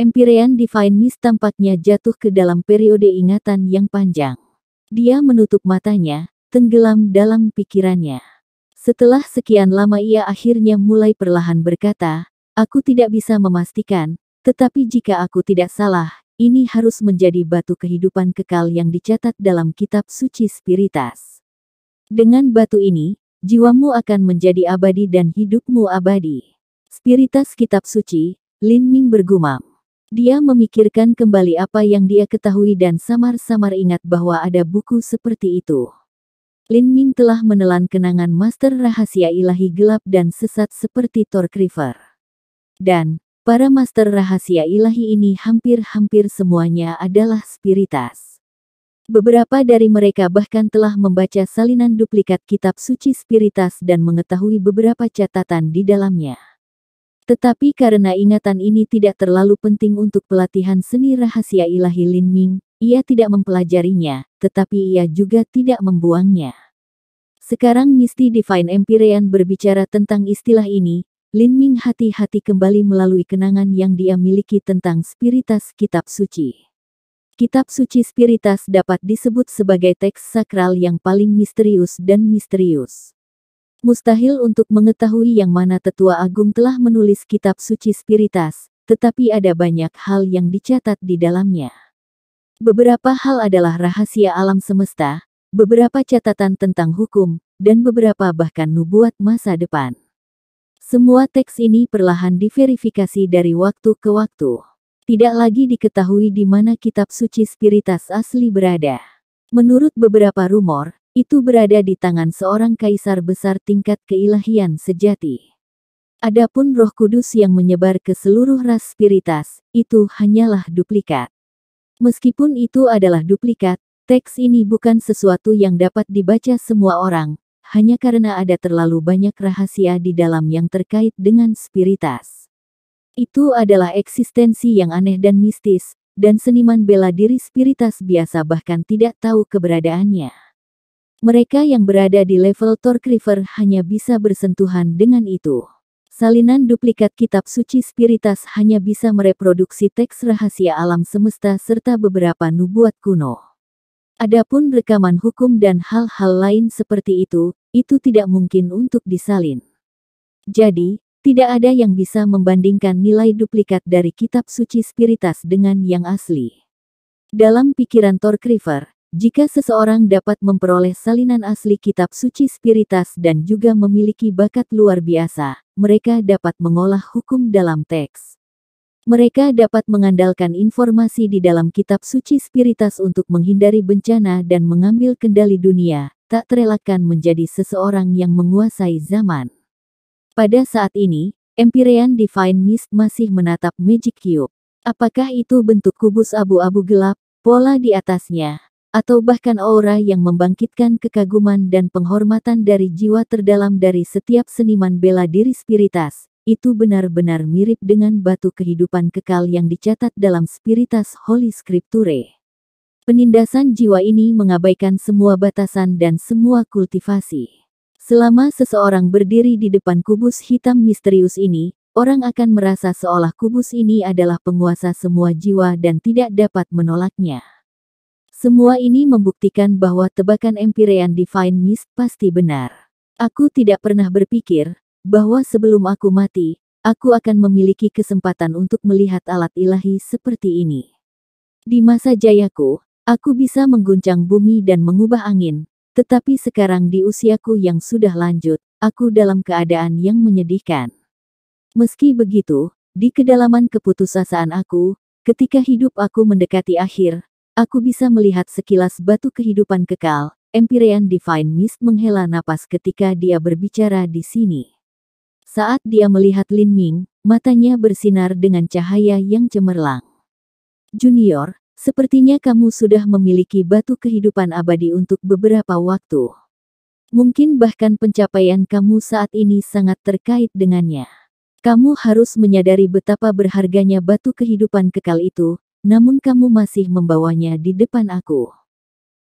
Empyrean Divine Mist tampaknya jatuh ke dalam periode ingatan yang panjang. Dia menutup matanya, tenggelam dalam pikirannya. Setelah sekian lama ia akhirnya mulai perlahan berkata, aku tidak bisa memastikan, tetapi jika aku tidak salah, ini harus menjadi batu kehidupan kekal yang dicatat dalam kitab suci spiritas. Dengan batu ini, jiwamu akan menjadi abadi dan hidupmu abadi. Spiritas kitab suci, Lin Ming bergumam. Dia memikirkan kembali apa yang dia ketahui dan samar-samar ingat bahwa ada buku seperti itu. Lin Ming telah menelan kenangan master rahasia ilahi gelap dan sesat seperti Torkriver. Dan, para master rahasia ilahi ini hampir-hampir semuanya adalah spiritas. Beberapa dari mereka bahkan telah membaca salinan duplikat kitab suci spiritas dan mengetahui beberapa catatan di dalamnya. Tetapi karena ingatan ini tidak terlalu penting untuk pelatihan seni rahasia ilahi Lin Ming, ia tidak mempelajarinya, tetapi ia juga tidak membuangnya. Sekarang Misty Divine Empyrean berbicara tentang istilah ini, Lin Ming hati-hati kembali melalui kenangan yang dia miliki tentang spiritas kitab suci. Kitab suci spiritas dapat disebut sebagai teks sakral yang paling misterius dan misterius. Mustahil untuk mengetahui yang mana tetua agung telah menulis kitab suci spiritas, tetapi ada banyak hal yang dicatat di dalamnya. Beberapa hal adalah rahasia alam semesta, beberapa catatan tentang hukum, dan beberapa bahkan nubuat masa depan. Semua teks ini perlahan diverifikasi dari waktu ke waktu. Tidak lagi diketahui di mana kitab suci spiritas asli berada. Menurut beberapa rumor, itu berada di tangan seorang kaisar besar tingkat keilahian sejati. Adapun roh kudus yang menyebar ke seluruh ras spiritas, itu hanyalah duplikat. Meskipun itu adalah duplikat, teks ini bukan sesuatu yang dapat dibaca semua orang, hanya karena ada terlalu banyak rahasia di dalam yang terkait dengan spiritas. Itu adalah eksistensi yang aneh dan mistis, dan seniman bela diri spiritas biasa bahkan tidak tahu keberadaannya. Mereka yang berada di level Torque River hanya bisa bersentuhan dengan itu. Salinan duplikat kitab suci spiritas hanya bisa mereproduksi teks rahasia alam semesta serta beberapa nubuat kuno. Adapun rekaman hukum dan hal-hal lain seperti itu, itu tidak mungkin untuk disalin. Jadi, tidak ada yang bisa membandingkan nilai duplikat dari kitab suci spiritas dengan yang asli. Dalam pikiran Torkriver, jika seseorang dapat memperoleh salinan asli kitab suci spiritas dan juga memiliki bakat luar biasa, mereka dapat mengolah hukum dalam teks. Mereka dapat mengandalkan informasi di dalam kitab suci spiritas untuk menghindari bencana dan mengambil kendali dunia, tak terelakkan menjadi seseorang yang menguasai zaman. Pada saat ini, Empyrean Divine Mist masih menatap Magic Cube. Apakah itu bentuk kubus abu-abu gelap, pola di atasnya, atau bahkan aura yang membangkitkan kekaguman dan penghormatan dari jiwa terdalam dari setiap seniman bela diri spiritas, itu benar-benar mirip dengan batu kehidupan kekal yang dicatat dalam spiritas Holy Scripture. Penindasan jiwa ini mengabaikan semua batasan dan semua kultivasi. Selama seseorang berdiri di depan kubus hitam misterius ini, orang akan merasa seolah kubus ini adalah penguasa semua jiwa dan tidak dapat menolaknya. Semua ini membuktikan bahwa tebakan Empyrean Divine Mist pasti benar. Aku tidak pernah berpikir bahwa sebelum aku mati, aku akan memiliki kesempatan untuk melihat alat ilahi seperti ini. Di masa jayaku, aku bisa mengguncang bumi dan mengubah angin, tetapi sekarang di usiaku yang sudah lanjut, aku dalam keadaan yang menyedihkan. Meski begitu, di kedalaman keputusasaan aku, ketika hidup aku mendekati akhir, Aku bisa melihat sekilas batu kehidupan kekal, Empyrean Divine Mist menghela napas ketika dia berbicara di sini. Saat dia melihat Lin Ming, matanya bersinar dengan cahaya yang cemerlang. Junior, sepertinya kamu sudah memiliki batu kehidupan abadi untuk beberapa waktu. Mungkin bahkan pencapaian kamu saat ini sangat terkait dengannya. Kamu harus menyadari betapa berharganya batu kehidupan kekal itu, namun kamu masih membawanya di depan aku.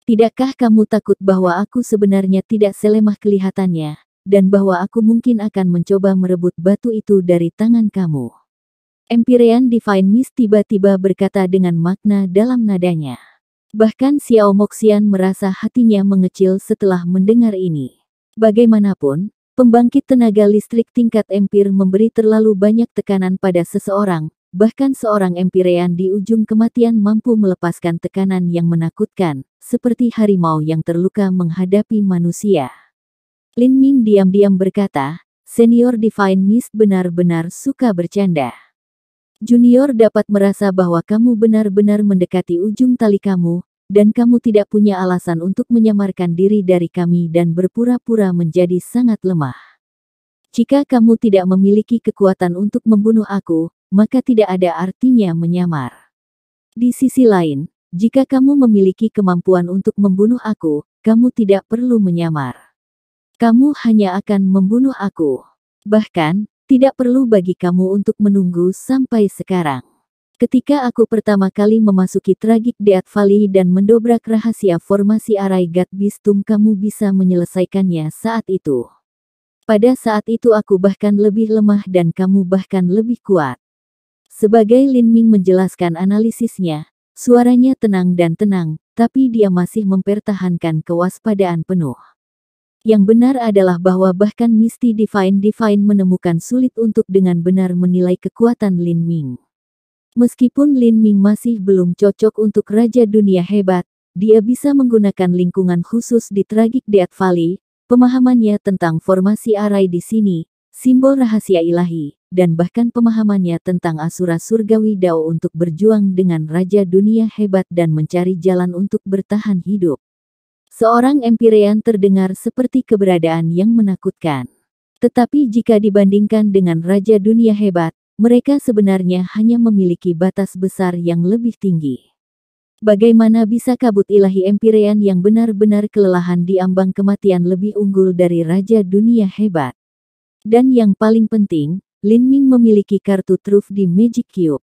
Tidakkah kamu takut bahwa aku sebenarnya tidak selemah kelihatannya, dan bahwa aku mungkin akan mencoba merebut batu itu dari tangan kamu? Empyrean Divine Mist tiba-tiba berkata dengan makna dalam nadanya. Bahkan Xiao Moxian merasa hatinya mengecil setelah mendengar ini. Bagaimanapun, pembangkit tenaga listrik tingkat empir memberi terlalu banyak tekanan pada seseorang, Bahkan seorang empirean di ujung kematian mampu melepaskan tekanan yang menakutkan, seperti harimau yang terluka menghadapi manusia. Lin Ming diam-diam berkata, senior Divine Mist benar-benar suka bercanda. Junior dapat merasa bahwa kamu benar-benar mendekati ujung tali kamu, dan kamu tidak punya alasan untuk menyamarkan diri dari kami dan berpura-pura menjadi sangat lemah. Jika kamu tidak memiliki kekuatan untuk membunuh aku, maka tidak ada artinya menyamar. Di sisi lain, jika kamu memiliki kemampuan untuk membunuh aku, kamu tidak perlu menyamar. Kamu hanya akan membunuh aku. Bahkan, tidak perlu bagi kamu untuk menunggu sampai sekarang. Ketika aku pertama kali memasuki tragik Deat Valley dan mendobrak rahasia formasi Arai Gat Bistum kamu bisa menyelesaikannya saat itu. Pada saat itu aku bahkan lebih lemah dan kamu bahkan lebih kuat. Sebagai Lin Ming menjelaskan analisisnya, suaranya tenang dan tenang, tapi dia masih mempertahankan kewaspadaan penuh. Yang benar adalah bahwa bahkan Misty Divine Divine menemukan sulit untuk dengan benar menilai kekuatan Lin Ming. Meskipun Lin Ming masih belum cocok untuk Raja Dunia Hebat, dia bisa menggunakan lingkungan khusus di Tragic Death Valley, pemahamannya tentang formasi arai di sini, simbol rahasia ilahi, dan bahkan pemahamannya tentang Asura Surgawi Dao untuk berjuang dengan Raja Dunia Hebat dan mencari jalan untuk bertahan hidup. Seorang Empyrean terdengar seperti keberadaan yang menakutkan. Tetapi jika dibandingkan dengan Raja Dunia Hebat, mereka sebenarnya hanya memiliki batas besar yang lebih tinggi. Bagaimana bisa kabut ilahi Empirean yang benar-benar kelelahan di ambang kematian lebih unggul dari Raja Dunia Hebat? Dan yang paling penting, Lin Ming memiliki kartu truf di Magic Cube.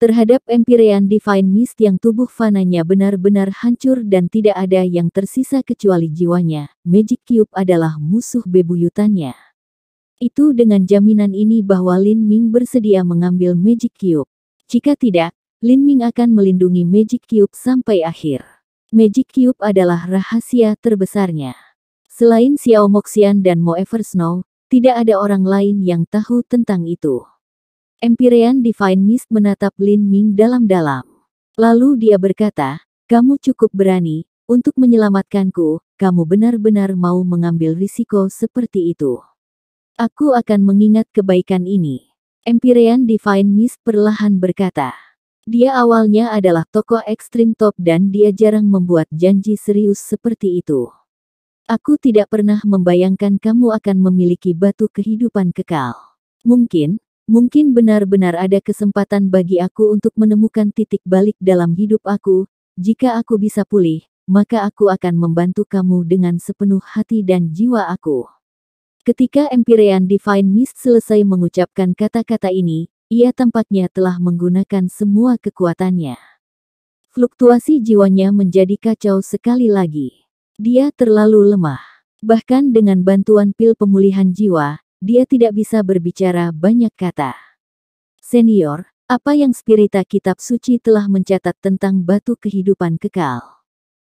Terhadap Empyrean Divine Mist yang tubuh fananya benar-benar hancur dan tidak ada yang tersisa kecuali jiwanya, Magic Cube adalah musuh bebuyutannya. Itu dengan jaminan ini bahwa Lin Ming bersedia mengambil Magic Cube. Jika tidak, Lin Ming akan melindungi Magic Cube sampai akhir. Magic Cube adalah rahasia terbesarnya. Selain Xiao Moxian dan Mo Eversnow, tidak ada orang lain yang tahu tentang itu. Empyrean Divine Mist menatap Lin Ming dalam-dalam. Lalu dia berkata, kamu cukup berani, untuk menyelamatkanku, kamu benar-benar mau mengambil risiko seperti itu. Aku akan mengingat kebaikan ini. Empyrean Divine Mist perlahan berkata. Dia awalnya adalah tokoh ekstrim top dan dia jarang membuat janji serius seperti itu. Aku tidak pernah membayangkan kamu akan memiliki batu kehidupan kekal. Mungkin, mungkin benar-benar ada kesempatan bagi aku untuk menemukan titik balik dalam hidup aku. Jika aku bisa pulih, maka aku akan membantu kamu dengan sepenuh hati dan jiwa aku. Ketika Empyrean Divine Mist selesai mengucapkan kata-kata ini, ia tampaknya telah menggunakan semua kekuatannya. Fluktuasi jiwanya menjadi kacau sekali lagi. Dia terlalu lemah. Bahkan dengan bantuan pil pemulihan jiwa, dia tidak bisa berbicara banyak kata. Senior, apa yang spirita kitab suci telah mencatat tentang batu kehidupan kekal?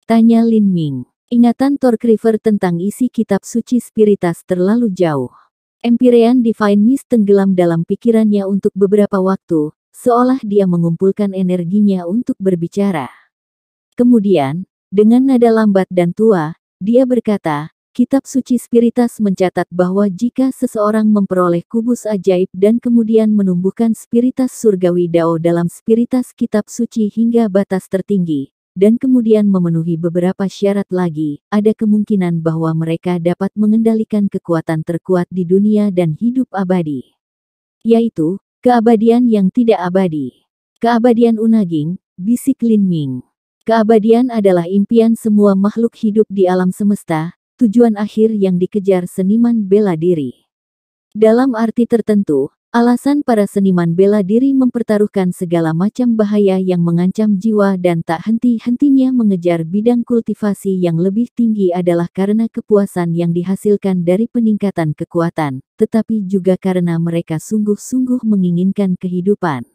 Tanya Lin Ming. Ingatan Torkriver tentang isi kitab suci spiritas terlalu jauh. Empyrean Divine Mist tenggelam dalam pikirannya untuk beberapa waktu, seolah dia mengumpulkan energinya untuk berbicara. Kemudian, dengan nada lambat dan tua, dia berkata, Kitab Suci Spiritas mencatat bahwa jika seseorang memperoleh kubus ajaib dan kemudian menumbuhkan spiritas surgawi dao dalam spiritas kitab suci hingga batas tertinggi, dan kemudian memenuhi beberapa syarat lagi, ada kemungkinan bahwa mereka dapat mengendalikan kekuatan terkuat di dunia dan hidup abadi. Yaitu, keabadian yang tidak abadi. Keabadian Unaging, bisik Lin Ming. Keabadian adalah impian semua makhluk hidup di alam semesta, tujuan akhir yang dikejar seniman bela diri. Dalam arti tertentu, alasan para seniman bela diri mempertaruhkan segala macam bahaya yang mengancam jiwa dan tak henti-hentinya mengejar bidang kultivasi yang lebih tinggi adalah karena kepuasan yang dihasilkan dari peningkatan kekuatan, tetapi juga karena mereka sungguh-sungguh menginginkan kehidupan.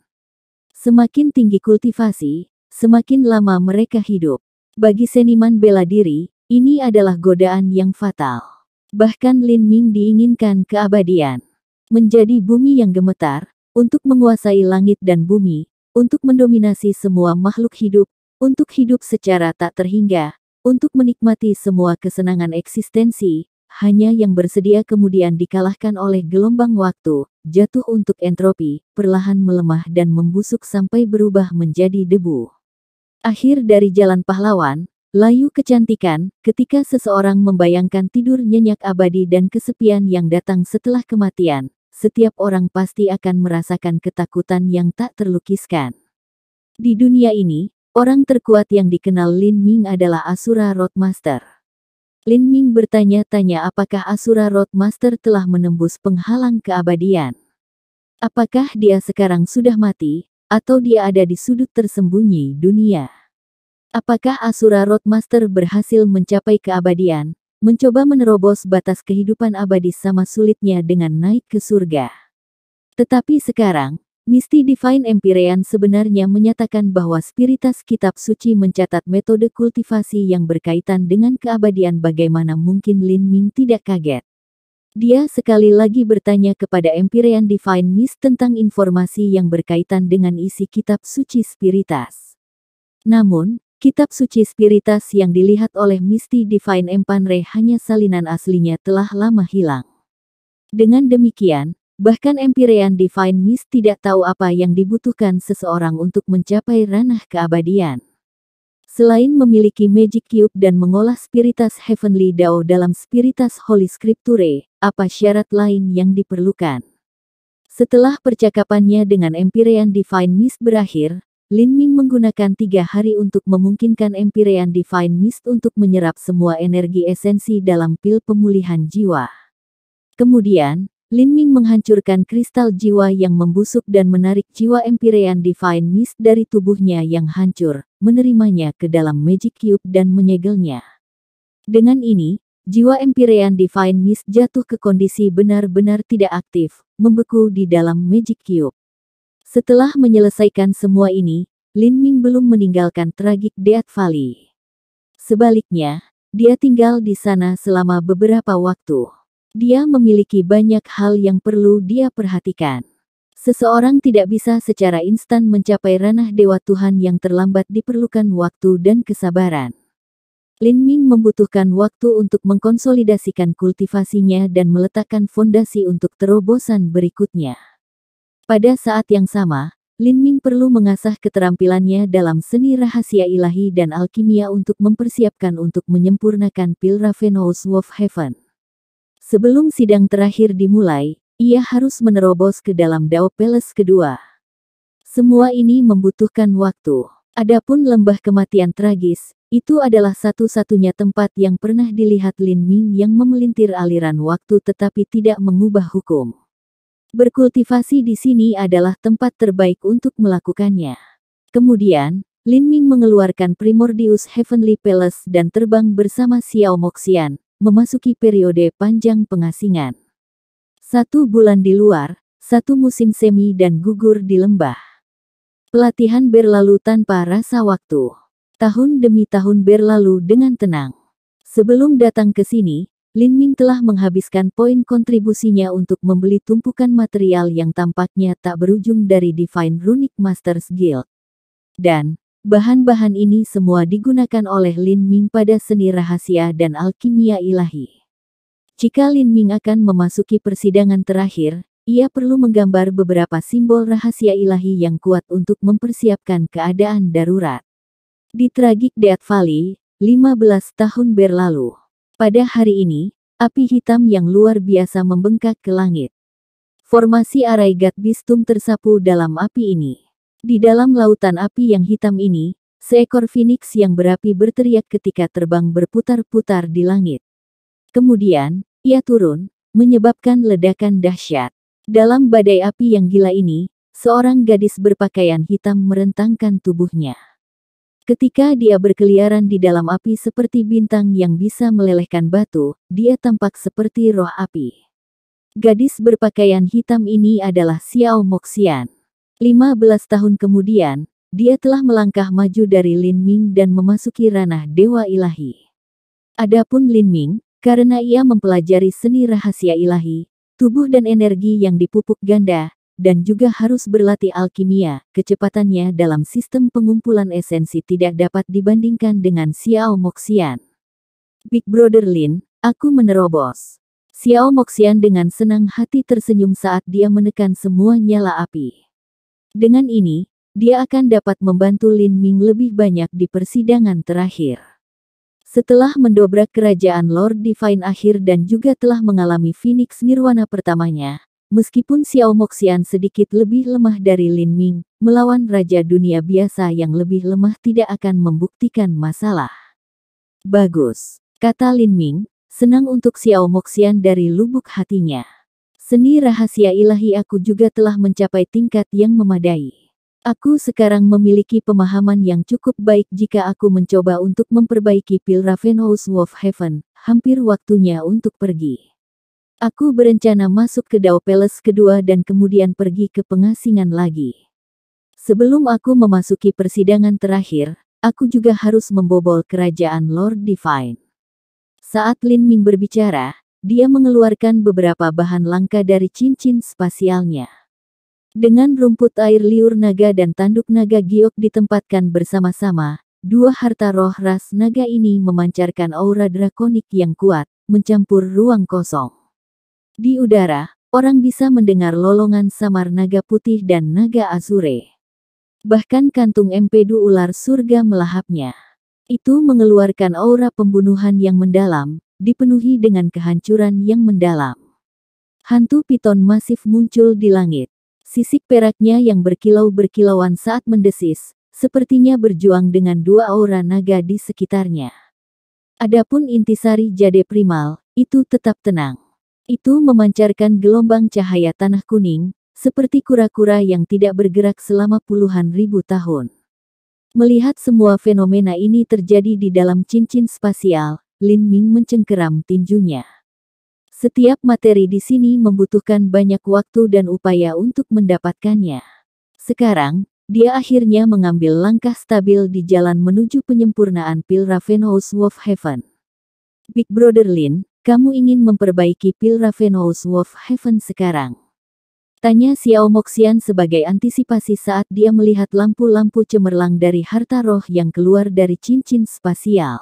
Semakin tinggi kultivasi, semakin lama mereka hidup. Bagi seniman bela diri, ini adalah godaan yang fatal. Bahkan Lin Ming diinginkan keabadian. Menjadi bumi yang gemetar, untuk menguasai langit dan bumi, untuk mendominasi semua makhluk hidup, untuk hidup secara tak terhingga, untuk menikmati semua kesenangan eksistensi, hanya yang bersedia kemudian dikalahkan oleh gelombang waktu, jatuh untuk entropi, perlahan melemah dan membusuk sampai berubah menjadi debu. Akhir dari Jalan Pahlawan, layu kecantikan, ketika seseorang membayangkan tidur nyenyak abadi dan kesepian yang datang setelah kematian, setiap orang pasti akan merasakan ketakutan yang tak terlukiskan. Di dunia ini, orang terkuat yang dikenal Lin Ming adalah Asura Roadmaster. Lin Ming bertanya-tanya apakah Asura Roadmaster telah menembus penghalang keabadian. Apakah dia sekarang sudah mati, atau dia ada di sudut tersembunyi dunia. Apakah Asura Roadmaster berhasil mencapai keabadian? Mencoba menerobos batas kehidupan abadi sama sulitnya dengan naik ke surga. Tetapi sekarang, Misty Divine Empyrean sebenarnya menyatakan bahwa spiritas kitab suci mencatat metode kultivasi yang berkaitan dengan keabadian bagaimana mungkin Lin Ming tidak kaget. Dia sekali lagi bertanya kepada Empyrean Divine Mist tentang informasi yang berkaitan dengan isi kitab suci Spiritas. Namun, kitab suci Spiritas yang dilihat oleh Misty Divine Empanre hanya salinan aslinya telah lama hilang. Dengan demikian, bahkan Empyrean Divine Mist tidak tahu apa yang dibutuhkan seseorang untuk mencapai ranah keabadian. Selain memiliki Magic Cube dan mengolah Spiritas Heavenly Dao dalam Spiritas Holy Scripture, apa syarat lain yang diperlukan. Setelah percakapannya dengan Empyrean Divine Mist berakhir, Lin Ming menggunakan tiga hari untuk memungkinkan Empyrean Divine Mist untuk menyerap semua energi esensi dalam pil pemulihan jiwa. Kemudian, Lin Ming menghancurkan kristal jiwa yang membusuk dan menarik jiwa Empyrean Divine Mist dari tubuhnya yang hancur, menerimanya ke dalam Magic Cube dan menyegelnya. Dengan ini, Jiwa Empyrean Divine Mist jatuh ke kondisi benar-benar tidak aktif, membeku di dalam Magic Cube. Setelah menyelesaikan semua ini, Lin Ming belum meninggalkan tragik Death Valley. Sebaliknya, dia tinggal di sana selama beberapa waktu. Dia memiliki banyak hal yang perlu dia perhatikan. Seseorang tidak bisa secara instan mencapai ranah Dewa Tuhan yang terlambat diperlukan waktu dan kesabaran. Lin Ming membutuhkan waktu untuk mengkonsolidasikan kultivasinya dan meletakkan fondasi untuk terobosan berikutnya. Pada saat yang sama, Lin Ming perlu mengasah keterampilannya dalam seni rahasia ilahi dan alkimia untuk mempersiapkan untuk menyempurnakan pil Ravenous Wolf Heaven. Sebelum sidang terakhir dimulai, ia harus menerobos ke dalam Dao Palace kedua. Semua ini membutuhkan waktu. Adapun lembah kematian tragis, itu adalah satu-satunya tempat yang pernah dilihat Lin Ming yang memelintir aliran waktu tetapi tidak mengubah hukum. Berkultivasi di sini adalah tempat terbaik untuk melakukannya. Kemudian, Lin Ming mengeluarkan Primordius Heavenly Palace dan terbang bersama Xiao Moxian, memasuki periode panjang pengasingan. Satu bulan di luar, satu musim semi dan gugur di lembah. Pelatihan berlalu tanpa rasa waktu. Tahun demi tahun berlalu dengan tenang. Sebelum datang ke sini, Lin Ming telah menghabiskan poin kontribusinya untuk membeli tumpukan material yang tampaknya tak berujung dari Divine Runic Masters Guild. Dan, bahan-bahan ini semua digunakan oleh Lin Ming pada seni rahasia dan alkimia ilahi. Jika Lin Ming akan memasuki persidangan terakhir, ia perlu menggambar beberapa simbol rahasia ilahi yang kuat untuk mempersiapkan keadaan darurat. Di Tragic Death Valley, 15 tahun berlalu. Pada hari ini, api hitam yang luar biasa membengkak ke langit. Formasi arai Araigat Bistum tersapu dalam api ini. Di dalam lautan api yang hitam ini, seekor phoenix yang berapi berteriak ketika terbang berputar-putar di langit. Kemudian, ia turun, menyebabkan ledakan dahsyat. Dalam badai api yang gila ini, seorang gadis berpakaian hitam merentangkan tubuhnya. Ketika dia berkeliaran di dalam api seperti bintang yang bisa melelehkan batu, dia tampak seperti roh api. Gadis berpakaian hitam ini adalah Xiao Moxian. 15 tahun kemudian, dia telah melangkah maju dari Lin Ming dan memasuki ranah Dewa Ilahi. Adapun Lin Ming, karena ia mempelajari seni rahasia ilahi, tubuh dan energi yang dipupuk ganda, dan juga harus berlatih alkimia, kecepatannya dalam sistem pengumpulan esensi tidak dapat dibandingkan dengan Xiao Moxian. Big Brother Lin, aku menerobos. Xiao Moxian dengan senang hati tersenyum saat dia menekan semua nyala api. Dengan ini, dia akan dapat membantu Lin Ming lebih banyak di persidangan terakhir. Setelah mendobrak kerajaan Lord Divine akhir dan juga telah mengalami Phoenix Nirwana pertamanya, Meskipun Xiao Moxian sedikit lebih lemah dari Lin Ming, melawan Raja Dunia Biasa yang lebih lemah tidak akan membuktikan masalah. Bagus, kata Lin Ming, senang untuk Xiao Moxian dari lubuk hatinya. Seni rahasia ilahi aku juga telah mencapai tingkat yang memadai. Aku sekarang memiliki pemahaman yang cukup baik jika aku mencoba untuk memperbaiki pil Ravenous Wolf Heaven, hampir waktunya untuk pergi. Aku berencana masuk ke Dao Palace kedua dan kemudian pergi ke pengasingan lagi. Sebelum aku memasuki persidangan terakhir, aku juga harus membobol kerajaan Lord Divine. Saat Lin Ming berbicara, dia mengeluarkan beberapa bahan langka dari cincin spasialnya. Dengan rumput air liur naga dan tanduk naga giok ditempatkan bersama-sama, dua harta roh ras naga ini memancarkan aura drakonik yang kuat, mencampur ruang kosong. Di udara, orang bisa mendengar lolongan samar naga putih dan naga azure. Bahkan kantung empedu ular surga melahapnya. Itu mengeluarkan aura pembunuhan yang mendalam, dipenuhi dengan kehancuran yang mendalam. Hantu piton masif muncul di langit. Sisik peraknya yang berkilau-berkilauan saat mendesis, sepertinya berjuang dengan dua aura naga di sekitarnya. Adapun intisari jade primal, itu tetap tenang itu memancarkan gelombang cahaya tanah kuning, seperti kura-kura yang tidak bergerak selama puluhan ribu tahun. Melihat semua fenomena ini terjadi di dalam cincin spasial, Lin Ming mencengkeram tinjunya. Setiap materi di sini membutuhkan banyak waktu dan upaya untuk mendapatkannya. Sekarang, dia akhirnya mengambil langkah stabil di jalan menuju penyempurnaan pil Ravenous Wolf Heaven. Big Brother Lin, kamu ingin memperbaiki pil Ravenous Wolf Heaven sekarang? Tanya Xiao Moxian sebagai antisipasi saat dia melihat lampu-lampu cemerlang dari harta roh yang keluar dari cincin spasial.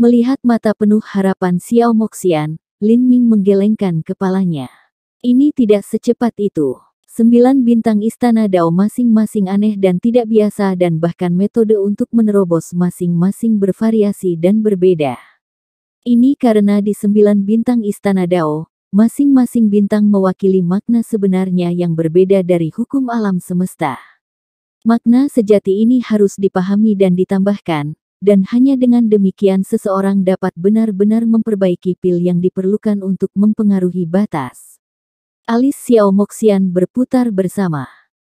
Melihat mata penuh harapan Xiao Moxian, Lin Ming menggelengkan kepalanya. Ini tidak secepat itu. Sembilan bintang istana Dao masing-masing aneh dan tidak biasa dan bahkan metode untuk menerobos masing-masing bervariasi dan berbeda. Ini karena di sembilan bintang Istana Dao, masing-masing bintang mewakili makna sebenarnya yang berbeda dari hukum alam semesta. Makna sejati ini harus dipahami dan ditambahkan, dan hanya dengan demikian seseorang dapat benar-benar memperbaiki pil yang diperlukan untuk mempengaruhi batas. Alis Xiao Moxian berputar bersama.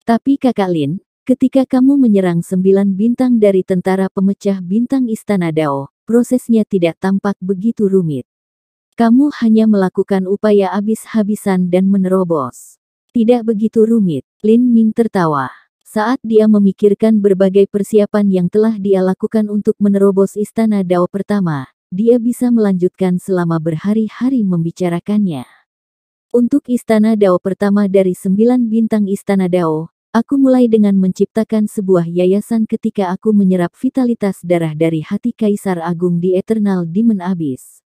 Tapi kakak Lin, ketika kamu menyerang sembilan bintang dari tentara pemecah bintang Istana Dao, prosesnya tidak tampak begitu rumit. Kamu hanya melakukan upaya habis-habisan dan menerobos. Tidak begitu rumit, Lin Ming tertawa. Saat dia memikirkan berbagai persiapan yang telah dia lakukan untuk menerobos istana Dao pertama, dia bisa melanjutkan selama berhari-hari membicarakannya. Untuk istana Dao pertama dari sembilan bintang istana Dao, Aku mulai dengan menciptakan sebuah yayasan ketika aku menyerap vitalitas darah dari hati Kaisar Agung di Eternal Demon Abyss.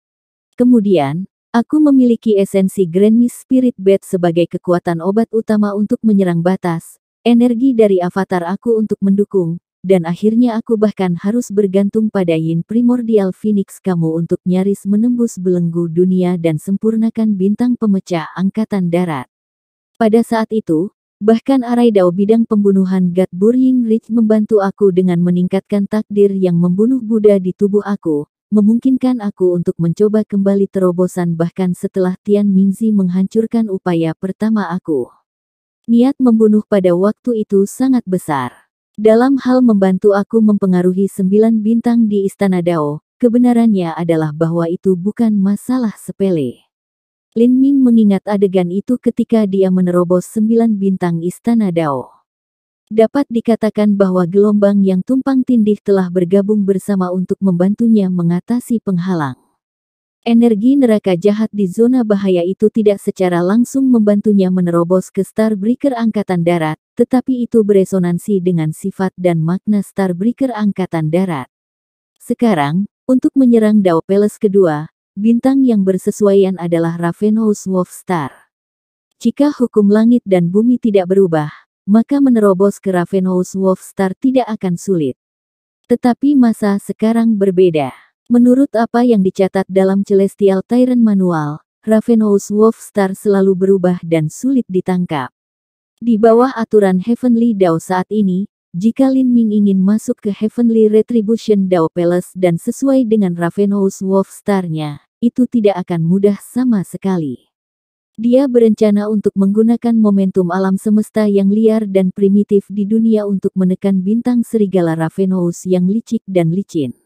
Kemudian, aku memiliki esensi Grand Miss Spirit Bed sebagai kekuatan obat utama untuk menyerang batas, energi dari avatar aku untuk mendukung, dan akhirnya aku bahkan harus bergantung pada Yin Primordial Phoenix kamu untuk nyaris menembus belenggu dunia dan sempurnakan bintang pemecah angkatan darat. Pada saat itu, Bahkan arai Dao bidang pembunuhan Gad Burying Rich membantu aku dengan meningkatkan takdir yang membunuh Buddha di tubuh aku, memungkinkan aku untuk mencoba kembali terobosan bahkan setelah Tian Mingzi menghancurkan upaya pertama aku. Niat membunuh pada waktu itu sangat besar. Dalam hal membantu aku mempengaruhi sembilan bintang di Istana Dao, kebenarannya adalah bahwa itu bukan masalah sepele. Lin Ming mengingat adegan itu ketika dia menerobos sembilan bintang Istana Dao. Dapat dikatakan bahwa gelombang yang tumpang tindih telah bergabung bersama untuk membantunya mengatasi penghalang. Energi neraka jahat di zona bahaya itu tidak secara langsung membantunya menerobos ke Starbreaker Angkatan Darat, tetapi itu beresonansi dengan sifat dan makna Starbreaker Angkatan Darat. Sekarang, untuk menyerang Dao Palace kedua, Bintang yang bersesuaian adalah Ravenous Wolf Star. Jika hukum langit dan bumi tidak berubah, maka menerobos ke Ravenous Wolf Star tidak akan sulit. Tetapi masa sekarang berbeda. Menurut apa yang dicatat dalam Celestial Tyrant Manual, Ravenous Wolf Star selalu berubah dan sulit ditangkap. Di bawah aturan Heavenly Dao saat ini, jika Lin Ming ingin masuk ke Heavenly Retribution Dao Palace dan sesuai dengan Ravenous Wolf Star-nya, itu tidak akan mudah sama sekali. Dia berencana untuk menggunakan momentum alam semesta yang liar dan primitif di dunia untuk menekan bintang serigala Ravenous yang licik dan licin.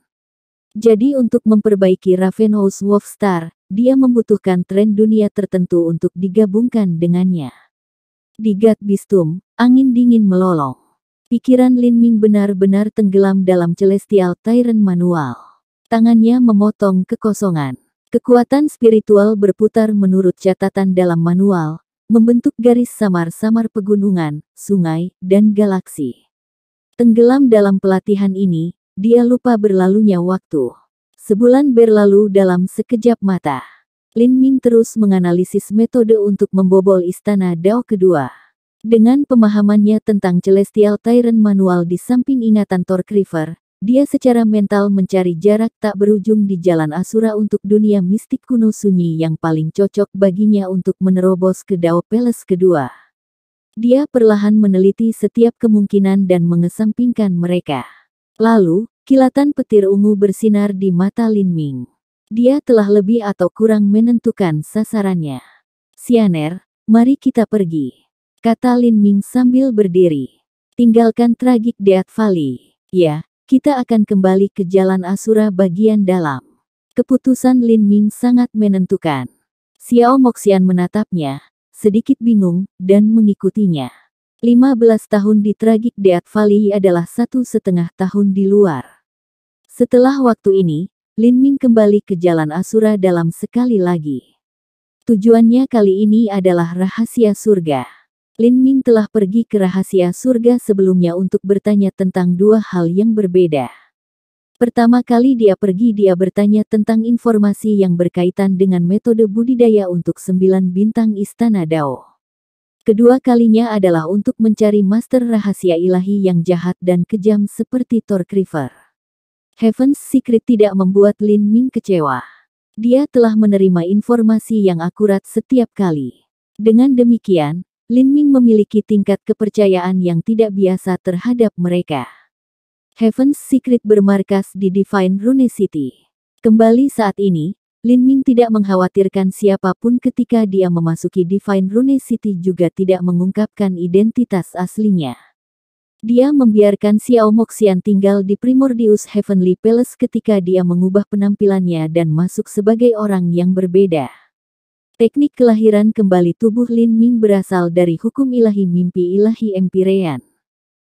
Jadi untuk memperbaiki Ravenous Wolf Star, dia membutuhkan tren dunia tertentu untuk digabungkan dengannya. Di Gat Bistum, angin dingin melolong. Pikiran Lin Ming benar-benar tenggelam dalam Celestial Tyrant Manual. Tangannya memotong kekosongan. Kekuatan spiritual berputar menurut catatan dalam manual, membentuk garis samar-samar pegunungan, sungai, dan galaksi. Tenggelam dalam pelatihan ini, dia lupa berlalunya waktu. Sebulan berlalu dalam sekejap mata. Lin Ming terus menganalisis metode untuk membobol istana Dao kedua. Dengan pemahamannya tentang Celestial Tyrant Manual di samping ingatan Thor Torkriver, dia secara mental mencari jarak tak berujung di jalan Asura untuk dunia mistik kuno sunyi yang paling cocok baginya untuk menerobos ke Dao Palace kedua. Dia perlahan meneliti setiap kemungkinan dan mengesampingkan mereka. Lalu, kilatan petir ungu bersinar di mata Lin Ming. Dia telah lebih atau kurang menentukan sasarannya. Sianer, mari kita pergi kata Lin Ming sambil berdiri. Tinggalkan tragik Death Valley. Ya, kita akan kembali ke jalan Asura bagian dalam. Keputusan Lin Ming sangat menentukan. Xiao Moxian menatapnya, sedikit bingung, dan mengikutinya. 15 tahun di tragik Death Valley adalah satu setengah tahun di luar. Setelah waktu ini, Lin Ming kembali ke jalan Asura dalam sekali lagi. Tujuannya kali ini adalah rahasia surga. Lin Ming telah pergi ke rahasia surga sebelumnya untuk bertanya tentang dua hal yang berbeda. Pertama kali dia pergi dia bertanya tentang informasi yang berkaitan dengan metode budidaya untuk sembilan bintang istana Dao. Kedua kalinya adalah untuk mencari master rahasia ilahi yang jahat dan kejam seperti Torkriver. Heaven's Secret tidak membuat Lin Ming kecewa. Dia telah menerima informasi yang akurat setiap kali. Dengan demikian, Lin Ming memiliki tingkat kepercayaan yang tidak biasa terhadap mereka. Heaven's Secret bermarkas di Divine Rune City. Kembali saat ini, Lin Ming tidak mengkhawatirkan siapapun ketika dia memasuki Divine Rune City juga tidak mengungkapkan identitas aslinya. Dia membiarkan Xiao Moxian tinggal di Primordius Heavenly Palace ketika dia mengubah penampilannya dan masuk sebagai orang yang berbeda. Teknik kelahiran kembali tubuh Lin Ming berasal dari hukum ilahi mimpi ilahi empirean.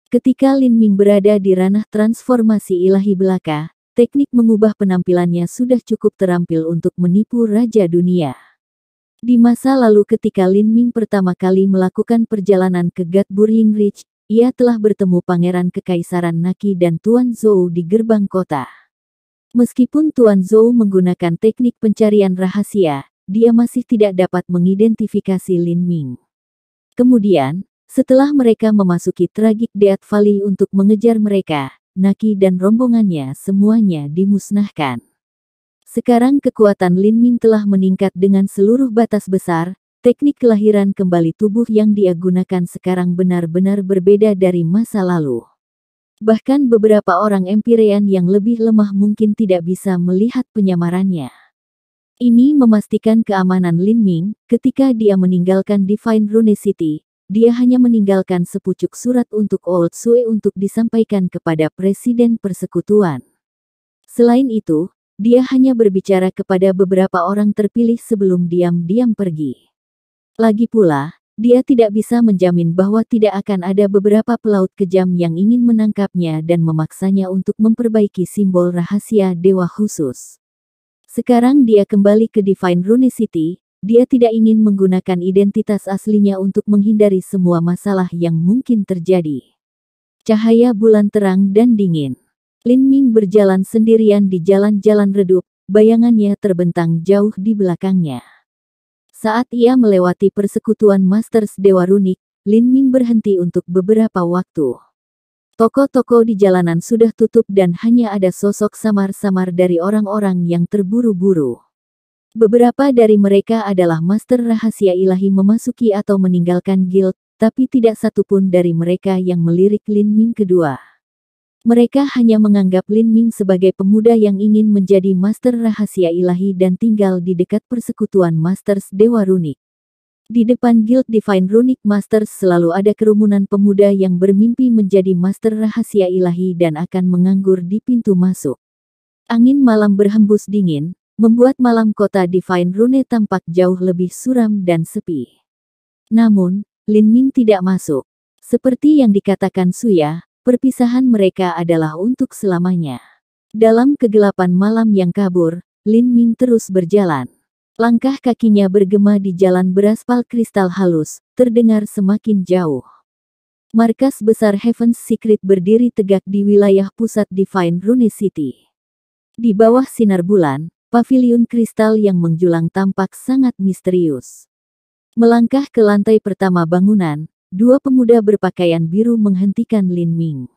Ketika Lin Ming berada di ranah transformasi ilahi belaka, teknik mengubah penampilannya sudah cukup terampil untuk menipu raja dunia. Di masa lalu ketika Lin Ming pertama kali melakukan perjalanan ke Gatburying Ridge, ia telah bertemu pangeran kekaisaran Naki dan Tuan Zhou di gerbang kota. Meskipun Tuan Zhou menggunakan teknik pencarian rahasia, dia masih tidak dapat mengidentifikasi Lin Ming. Kemudian, setelah mereka memasuki Tragic Death Valley untuk mengejar mereka, Naki dan rombongannya semuanya dimusnahkan. Sekarang kekuatan Lin Ming telah meningkat dengan seluruh batas besar, teknik kelahiran kembali tubuh yang dia gunakan sekarang benar-benar berbeda dari masa lalu. Bahkan beberapa orang Empyrean yang lebih lemah mungkin tidak bisa melihat penyamarannya. Ini memastikan keamanan Lin Ming, ketika dia meninggalkan Divine Rune City, dia hanya meninggalkan sepucuk surat untuk Old Sue untuk disampaikan kepada Presiden Persekutuan. Selain itu, dia hanya berbicara kepada beberapa orang terpilih sebelum diam-diam pergi. Lagi pula, dia tidak bisa menjamin bahwa tidak akan ada beberapa pelaut kejam yang ingin menangkapnya dan memaksanya untuk memperbaiki simbol rahasia dewa khusus. Sekarang dia kembali ke Divine Rune City. dia tidak ingin menggunakan identitas aslinya untuk menghindari semua masalah yang mungkin terjadi. Cahaya bulan terang dan dingin. Lin Ming berjalan sendirian di jalan-jalan redup, bayangannya terbentang jauh di belakangnya. Saat ia melewati persekutuan Masters Dewa Runik, Lin Ming berhenti untuk beberapa waktu. Toko-toko di jalanan sudah tutup dan hanya ada sosok samar-samar dari orang-orang yang terburu-buru. Beberapa dari mereka adalah master rahasia ilahi memasuki atau meninggalkan guild, tapi tidak satupun dari mereka yang melirik Lin Ming kedua. Mereka hanya menganggap Lin Ming sebagai pemuda yang ingin menjadi master rahasia ilahi dan tinggal di dekat persekutuan Masters Dewa Runik. Di depan Guild Divine Runic Masters selalu ada kerumunan pemuda yang bermimpi menjadi master rahasia ilahi dan akan menganggur di pintu masuk. Angin malam berhembus dingin, membuat malam kota Divine Rune tampak jauh lebih suram dan sepi. Namun, Lin Ming tidak masuk. Seperti yang dikatakan Suya, perpisahan mereka adalah untuk selamanya. Dalam kegelapan malam yang kabur, Lin Ming terus berjalan. Langkah kakinya bergema di jalan beraspal kristal halus, terdengar semakin jauh. Markas besar Heaven's Secret berdiri tegak di wilayah pusat Divine Rune City. Di bawah sinar bulan, pavilion kristal yang menjulang tampak sangat misterius. Melangkah ke lantai pertama bangunan, dua pemuda berpakaian biru menghentikan Lin Ming.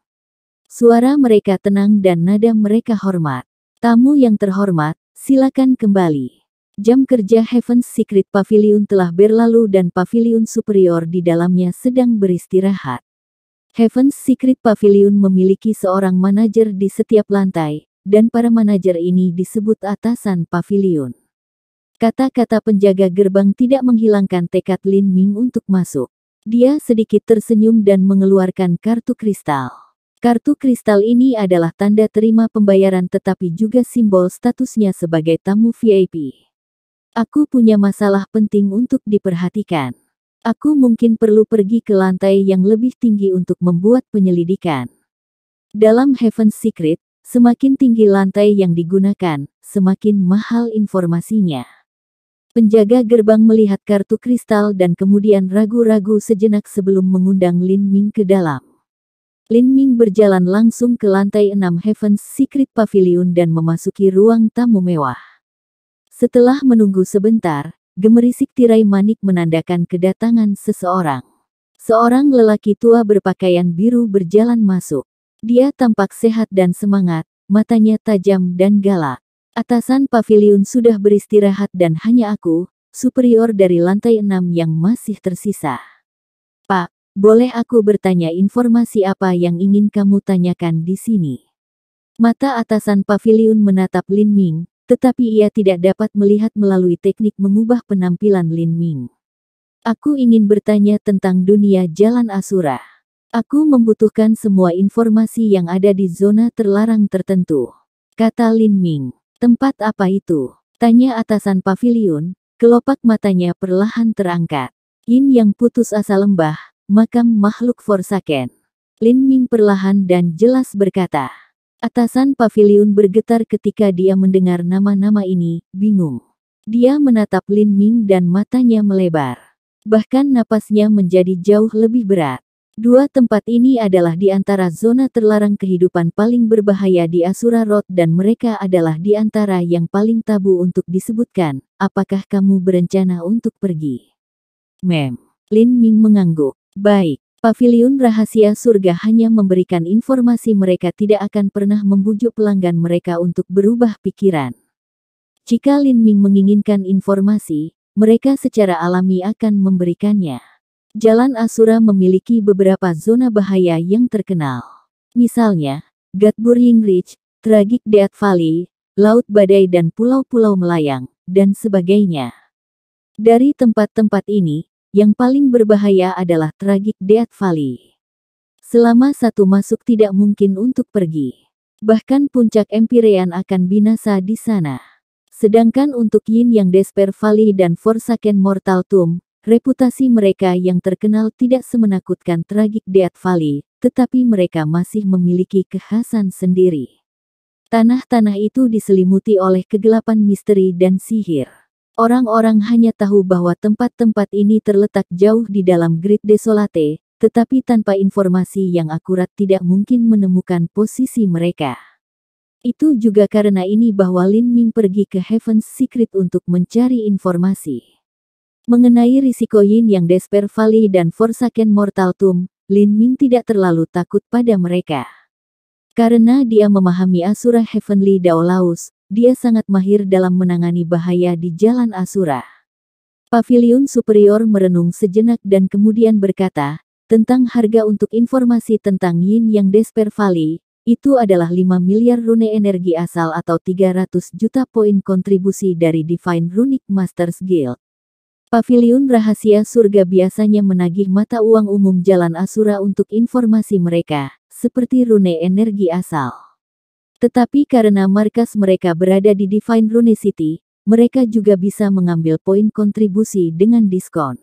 Suara mereka tenang dan nada mereka hormat. Tamu yang terhormat, silakan kembali. Jam kerja Heaven's Secret Pavilion telah berlalu dan Pavilion Superior di dalamnya sedang beristirahat. Heaven's Secret Pavilion memiliki seorang manajer di setiap lantai, dan para manajer ini disebut atasan pavilion. Kata-kata penjaga gerbang tidak menghilangkan tekad Lin Ming untuk masuk. Dia sedikit tersenyum dan mengeluarkan kartu kristal. Kartu kristal ini adalah tanda terima pembayaran tetapi juga simbol statusnya sebagai tamu VIP. Aku punya masalah penting untuk diperhatikan. Aku mungkin perlu pergi ke lantai yang lebih tinggi untuk membuat penyelidikan. Dalam Heaven Secret, semakin tinggi lantai yang digunakan, semakin mahal informasinya. Penjaga gerbang melihat kartu kristal dan kemudian ragu-ragu sejenak sebelum mengundang Lin Ming ke dalam. Lin Ming berjalan langsung ke lantai 6 Heaven Secret Pavilion dan memasuki ruang tamu mewah. Setelah menunggu sebentar, gemerisik tirai manik menandakan kedatangan seseorang. Seorang lelaki tua berpakaian biru berjalan masuk. Dia tampak sehat dan semangat, matanya tajam dan galak. Atasan pavilion sudah beristirahat dan hanya aku, superior dari lantai enam yang masih tersisa. Pak, boleh aku bertanya informasi apa yang ingin kamu tanyakan di sini? Mata atasan pavilion menatap Lin Ming, tetapi ia tidak dapat melihat melalui teknik mengubah penampilan Lin Ming. Aku ingin bertanya tentang dunia jalan Asura. Aku membutuhkan semua informasi yang ada di zona terlarang tertentu. Kata Lin Ming. Tempat apa itu? Tanya atasan pavilion, kelopak matanya perlahan terangkat. Yin yang putus asa lembah, makam makhluk Forsaken. Lin Ming perlahan dan jelas berkata. Atasan pavilion bergetar ketika dia mendengar nama-nama ini, bingung. Dia menatap Lin Ming dan matanya melebar. Bahkan napasnya menjadi jauh lebih berat. Dua tempat ini adalah di antara zona terlarang kehidupan paling berbahaya di Asura Road dan mereka adalah di antara yang paling tabu untuk disebutkan. Apakah kamu berencana untuk pergi? Mem. Lin Ming mengangguk. Baik, Pavilion rahasia surga hanya memberikan informasi mereka tidak akan pernah membujuk pelanggan mereka untuk berubah pikiran. Jika Lin Ming menginginkan informasi, mereka secara alami akan memberikannya. Jalan Asura memiliki beberapa zona bahaya yang terkenal. Misalnya, Gatburying Ridge, Tragic Death Valley, Laut Badai dan Pulau-Pulau Melayang, dan sebagainya. Dari tempat-tempat ini, yang paling berbahaya adalah tragik Death Valley. Selama satu masuk tidak mungkin untuk pergi. Bahkan puncak Empyrean akan binasa di sana. Sedangkan untuk Yin yang Desper Valley dan Forsaken Mortal Tomb, reputasi mereka yang terkenal tidak semenakutkan tragik Death Valley, tetapi mereka masih memiliki kekhasan sendiri. Tanah-tanah itu diselimuti oleh kegelapan misteri dan sihir. Orang-orang hanya tahu bahwa tempat-tempat ini terletak jauh di dalam grid desolate, tetapi tanpa informasi yang akurat tidak mungkin menemukan posisi mereka. Itu juga karena ini bahwa Lin Ming pergi ke Heaven's Secret untuk mencari informasi. Mengenai risiko Yin yang Desper Valley dan Forsaken Mortal Tomb, Lin Ming tidak terlalu takut pada mereka. Karena dia memahami Asura Heavenly Daolaus, dia sangat mahir dalam menangani bahaya di Jalan Asura. Pavilion Superior merenung sejenak dan kemudian berkata, tentang harga untuk informasi tentang Yin Yang Desper Valley, itu adalah 5 miliar rune energi asal atau 300 juta poin kontribusi dari Divine Runic Masters Guild. Pavilion Rahasia Surga biasanya menagih mata uang umum Jalan Asura untuk informasi mereka, seperti rune energi asal. Tetapi karena markas mereka berada di Divine Rune City, mereka juga bisa mengambil poin kontribusi dengan diskon.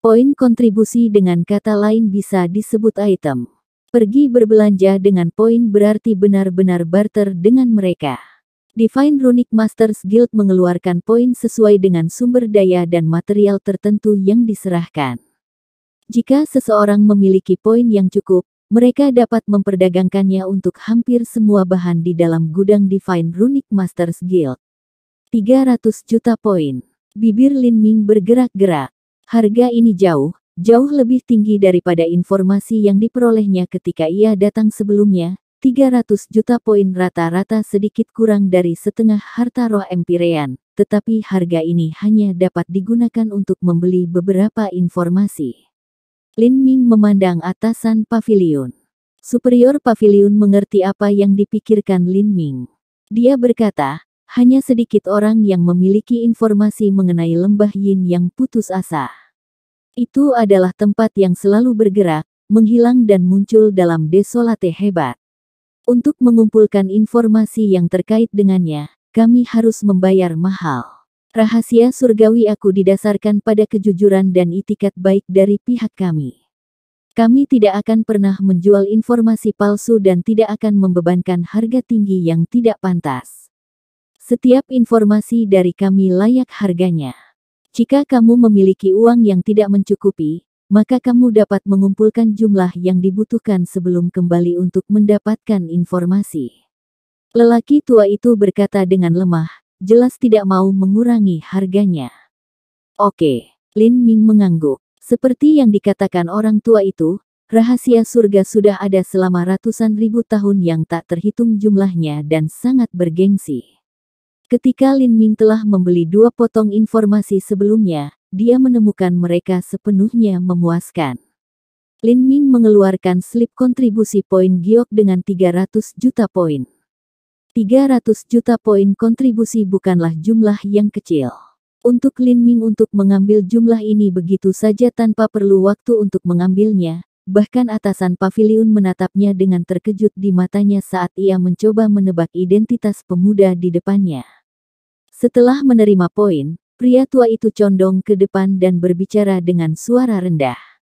Poin kontribusi dengan kata lain bisa disebut item. Pergi berbelanja dengan poin berarti benar-benar barter dengan mereka. Divine Runic Masters Guild mengeluarkan poin sesuai dengan sumber daya dan material tertentu yang diserahkan. Jika seseorang memiliki poin yang cukup, mereka dapat memperdagangkannya untuk hampir semua bahan di dalam gudang Divine Runic Masters Guild. 300 juta poin. Bibir Lin Ming bergerak-gerak. Harga ini jauh, jauh lebih tinggi daripada informasi yang diperolehnya ketika ia datang sebelumnya. 300 juta poin rata-rata sedikit kurang dari setengah harta roh Empirean, tetapi harga ini hanya dapat digunakan untuk membeli beberapa informasi. Lin Ming memandang atasan pavilion. Superior pavilion mengerti apa yang dipikirkan Lin Ming. Dia berkata, hanya sedikit orang yang memiliki informasi mengenai lembah Yin yang putus asa. Itu adalah tempat yang selalu bergerak, menghilang dan muncul dalam desolate hebat. Untuk mengumpulkan informasi yang terkait dengannya, kami harus membayar mahal. Rahasia surgawi aku didasarkan pada kejujuran dan itikat baik dari pihak kami. Kami tidak akan pernah menjual informasi palsu dan tidak akan membebankan harga tinggi yang tidak pantas. Setiap informasi dari kami layak harganya. Jika kamu memiliki uang yang tidak mencukupi, maka kamu dapat mengumpulkan jumlah yang dibutuhkan sebelum kembali untuk mendapatkan informasi. Lelaki tua itu berkata dengan lemah, jelas tidak mau mengurangi harganya. Oke, Lin Ming mengangguk. Seperti yang dikatakan orang tua itu, rahasia surga sudah ada selama ratusan ribu tahun yang tak terhitung jumlahnya dan sangat bergengsi. Ketika Lin Ming telah membeli dua potong informasi sebelumnya, dia menemukan mereka sepenuhnya memuaskan. Lin Ming mengeluarkan slip kontribusi poin giok dengan 300 juta poin. 300 juta poin kontribusi bukanlah jumlah yang kecil. Untuk Lin Ming untuk mengambil jumlah ini begitu saja tanpa perlu waktu untuk mengambilnya, bahkan atasan pavilion menatapnya dengan terkejut di matanya saat ia mencoba menebak identitas pemuda di depannya. Setelah menerima poin, pria tua itu condong ke depan dan berbicara dengan suara rendah.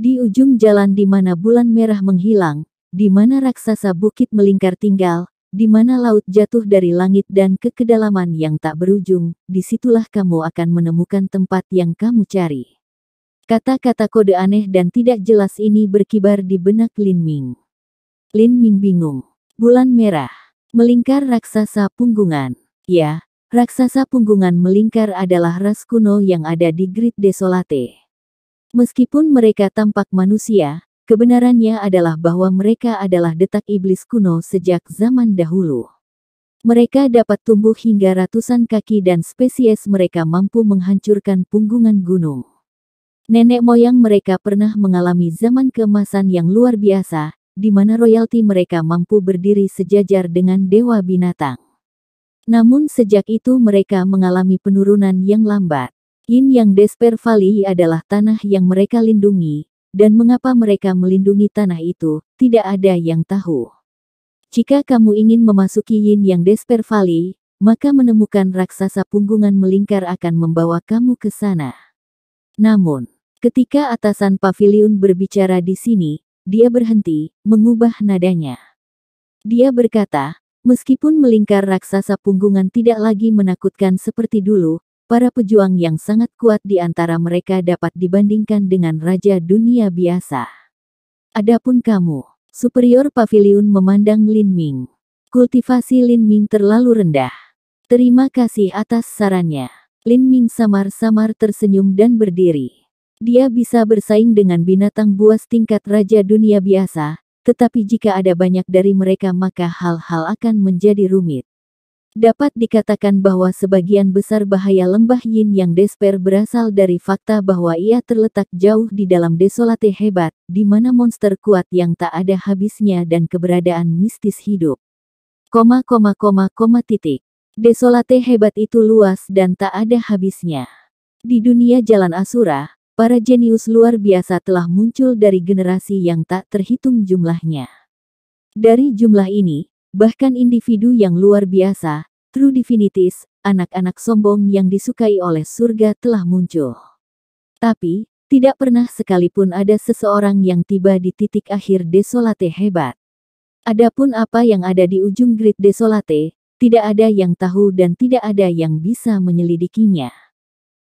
Di ujung jalan di mana bulan merah menghilang, di mana raksasa bukit melingkar tinggal, di mana laut jatuh dari langit dan ke kedalaman yang tak berujung, disitulah kamu akan menemukan tempat yang kamu cari. Kata-kata kode aneh dan tidak jelas ini berkibar di benak Lin Ming. Lin Ming bingung. Bulan merah. Melingkar raksasa punggungan. Ya, raksasa punggungan melingkar adalah ras kuno yang ada di Grid Desolate. Meskipun mereka tampak manusia, Kebenarannya adalah bahwa mereka adalah detak iblis kuno sejak zaman dahulu. Mereka dapat tumbuh hingga ratusan kaki dan spesies mereka mampu menghancurkan punggungan gunung. Nenek moyang mereka pernah mengalami zaman kemasan yang luar biasa, di mana royalti mereka mampu berdiri sejajar dengan dewa binatang. Namun sejak itu mereka mengalami penurunan yang lambat. Yin Yang Desper Valley adalah tanah yang mereka lindungi, dan mengapa mereka melindungi tanah itu, tidak ada yang tahu. Jika kamu ingin memasuki Yin Yang Desper Valley, maka menemukan raksasa punggungan melingkar akan membawa kamu ke sana. Namun, ketika atasan pavilion berbicara di sini, dia berhenti, mengubah nadanya. Dia berkata, meskipun melingkar raksasa punggungan tidak lagi menakutkan seperti dulu, para pejuang yang sangat kuat di antara mereka dapat dibandingkan dengan raja dunia biasa. Adapun kamu, superior pavilion memandang Lin Ming. Kultivasi Lin Ming terlalu rendah. Terima kasih atas sarannya. Lin Ming samar-samar tersenyum dan berdiri. Dia bisa bersaing dengan binatang buas tingkat raja dunia biasa, tetapi jika ada banyak dari mereka maka hal-hal akan menjadi rumit. Dapat dikatakan bahwa sebagian besar bahaya lembah yin yang desper berasal dari fakta bahwa ia terletak jauh di dalam desolate hebat, di mana monster kuat yang tak ada habisnya dan keberadaan mistis hidup. Koma, koma, koma, koma titik. Desolate hebat itu luas dan tak ada habisnya. Di dunia jalan Asura, para jenius luar biasa telah muncul dari generasi yang tak terhitung jumlahnya. Dari jumlah ini, Bahkan individu yang luar biasa, true divinities, anak-anak sombong yang disukai oleh surga telah muncul. Tapi, tidak pernah sekalipun ada seseorang yang tiba di titik akhir desolate hebat. Adapun apa yang ada di ujung grid desolate, tidak ada yang tahu dan tidak ada yang bisa menyelidikinya.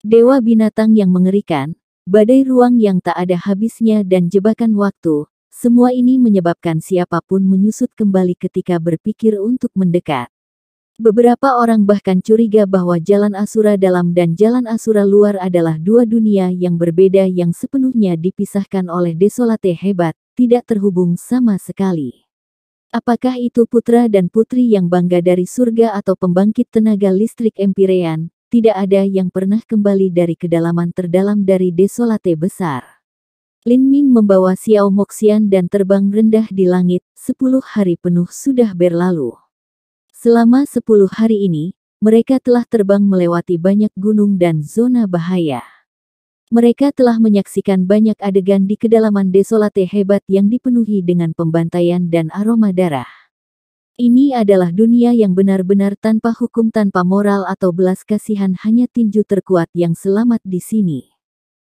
Dewa binatang yang mengerikan, badai ruang yang tak ada habisnya dan jebakan waktu, semua ini menyebabkan siapapun menyusut kembali ketika berpikir untuk mendekat. Beberapa orang bahkan curiga bahwa jalan asura dalam dan jalan asura luar adalah dua dunia yang berbeda yang sepenuhnya dipisahkan oleh desolate hebat, tidak terhubung sama sekali. Apakah itu putra dan putri yang bangga dari surga atau pembangkit tenaga listrik empirean, tidak ada yang pernah kembali dari kedalaman terdalam dari desolate besar. Lin Ming membawa Xiao Moxian dan terbang rendah di langit, sepuluh hari penuh sudah berlalu. Selama sepuluh hari ini, mereka telah terbang melewati banyak gunung dan zona bahaya. Mereka telah menyaksikan banyak adegan di kedalaman desolate hebat yang dipenuhi dengan pembantaian dan aroma darah. Ini adalah dunia yang benar-benar tanpa hukum tanpa moral atau belas kasihan hanya tinju terkuat yang selamat di sini.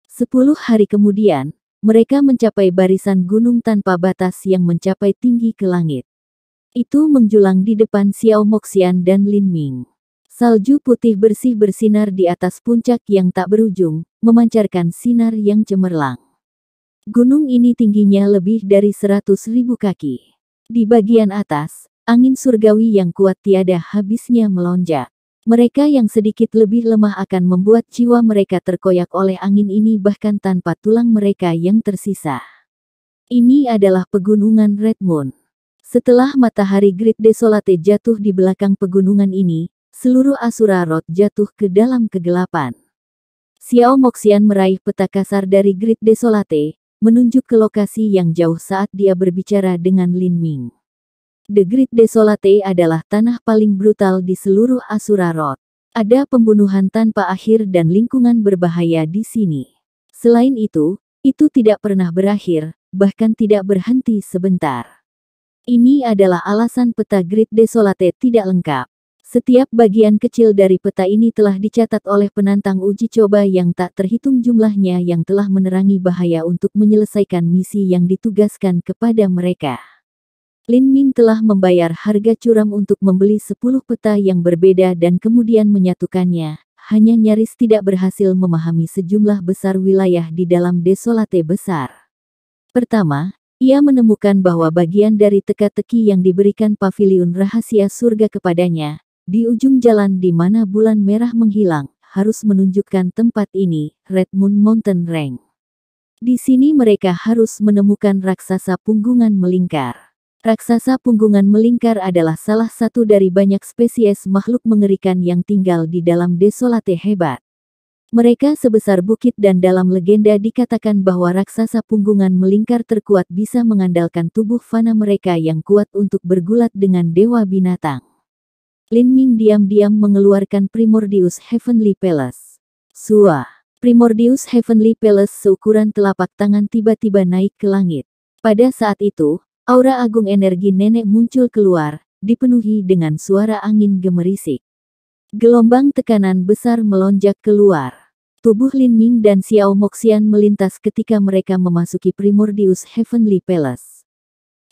Sepuluh hari kemudian, mereka mencapai barisan gunung tanpa batas yang mencapai tinggi ke langit. Itu menjulang di depan Xiao Moxian dan Lin Ming. Salju putih bersih bersinar di atas puncak yang tak berujung, memancarkan sinar yang cemerlang. Gunung ini tingginya lebih dari seratus ribu kaki. Di bagian atas, angin surgawi yang kuat tiada habisnya melonjak. Mereka yang sedikit lebih lemah akan membuat jiwa mereka terkoyak oleh angin ini bahkan tanpa tulang mereka yang tersisa. Ini adalah pegunungan Red Moon. Setelah matahari Great Desolate jatuh di belakang pegunungan ini, seluruh Asura Road jatuh ke dalam kegelapan. Xiao Moxian meraih peta kasar dari Great Desolate, menunjuk ke lokasi yang jauh saat dia berbicara dengan Lin Ming. The Great Desolate adalah tanah paling brutal di seluruh Asura Road. Ada pembunuhan tanpa akhir dan lingkungan berbahaya di sini. Selain itu, itu tidak pernah berakhir, bahkan tidak berhenti sebentar. Ini adalah alasan peta Great Desolate tidak lengkap. Setiap bagian kecil dari peta ini telah dicatat oleh penantang uji coba yang tak terhitung jumlahnya yang telah menerangi bahaya untuk menyelesaikan misi yang ditugaskan kepada mereka. Lin Ming telah membayar harga curam untuk membeli 10 peta yang berbeda dan kemudian menyatukannya, hanya nyaris tidak berhasil memahami sejumlah besar wilayah di dalam desolate besar. Pertama, ia menemukan bahwa bagian dari teka-teki yang diberikan pavilion rahasia surga kepadanya, di ujung jalan di mana bulan merah menghilang, harus menunjukkan tempat ini, Red Moon Mountain Range. Di sini mereka harus menemukan raksasa punggungan melingkar. Raksasa punggungan melingkar adalah salah satu dari banyak spesies makhluk mengerikan yang tinggal di dalam desolate hebat. Mereka sebesar bukit dan dalam legenda dikatakan bahwa raksasa punggungan melingkar terkuat bisa mengandalkan tubuh fana mereka yang kuat untuk bergulat dengan dewa binatang. Lin Ming diam-diam mengeluarkan Primordius Heavenly Palace. Suah. Primordius Heavenly Palace seukuran telapak tangan tiba-tiba naik ke langit. Pada saat itu, Aura agung energi nenek muncul keluar, dipenuhi dengan suara angin gemerisik. Gelombang tekanan besar melonjak keluar. Tubuh Lin Ming dan Xiao Moxian melintas ketika mereka memasuki Primordius Heavenly Palace.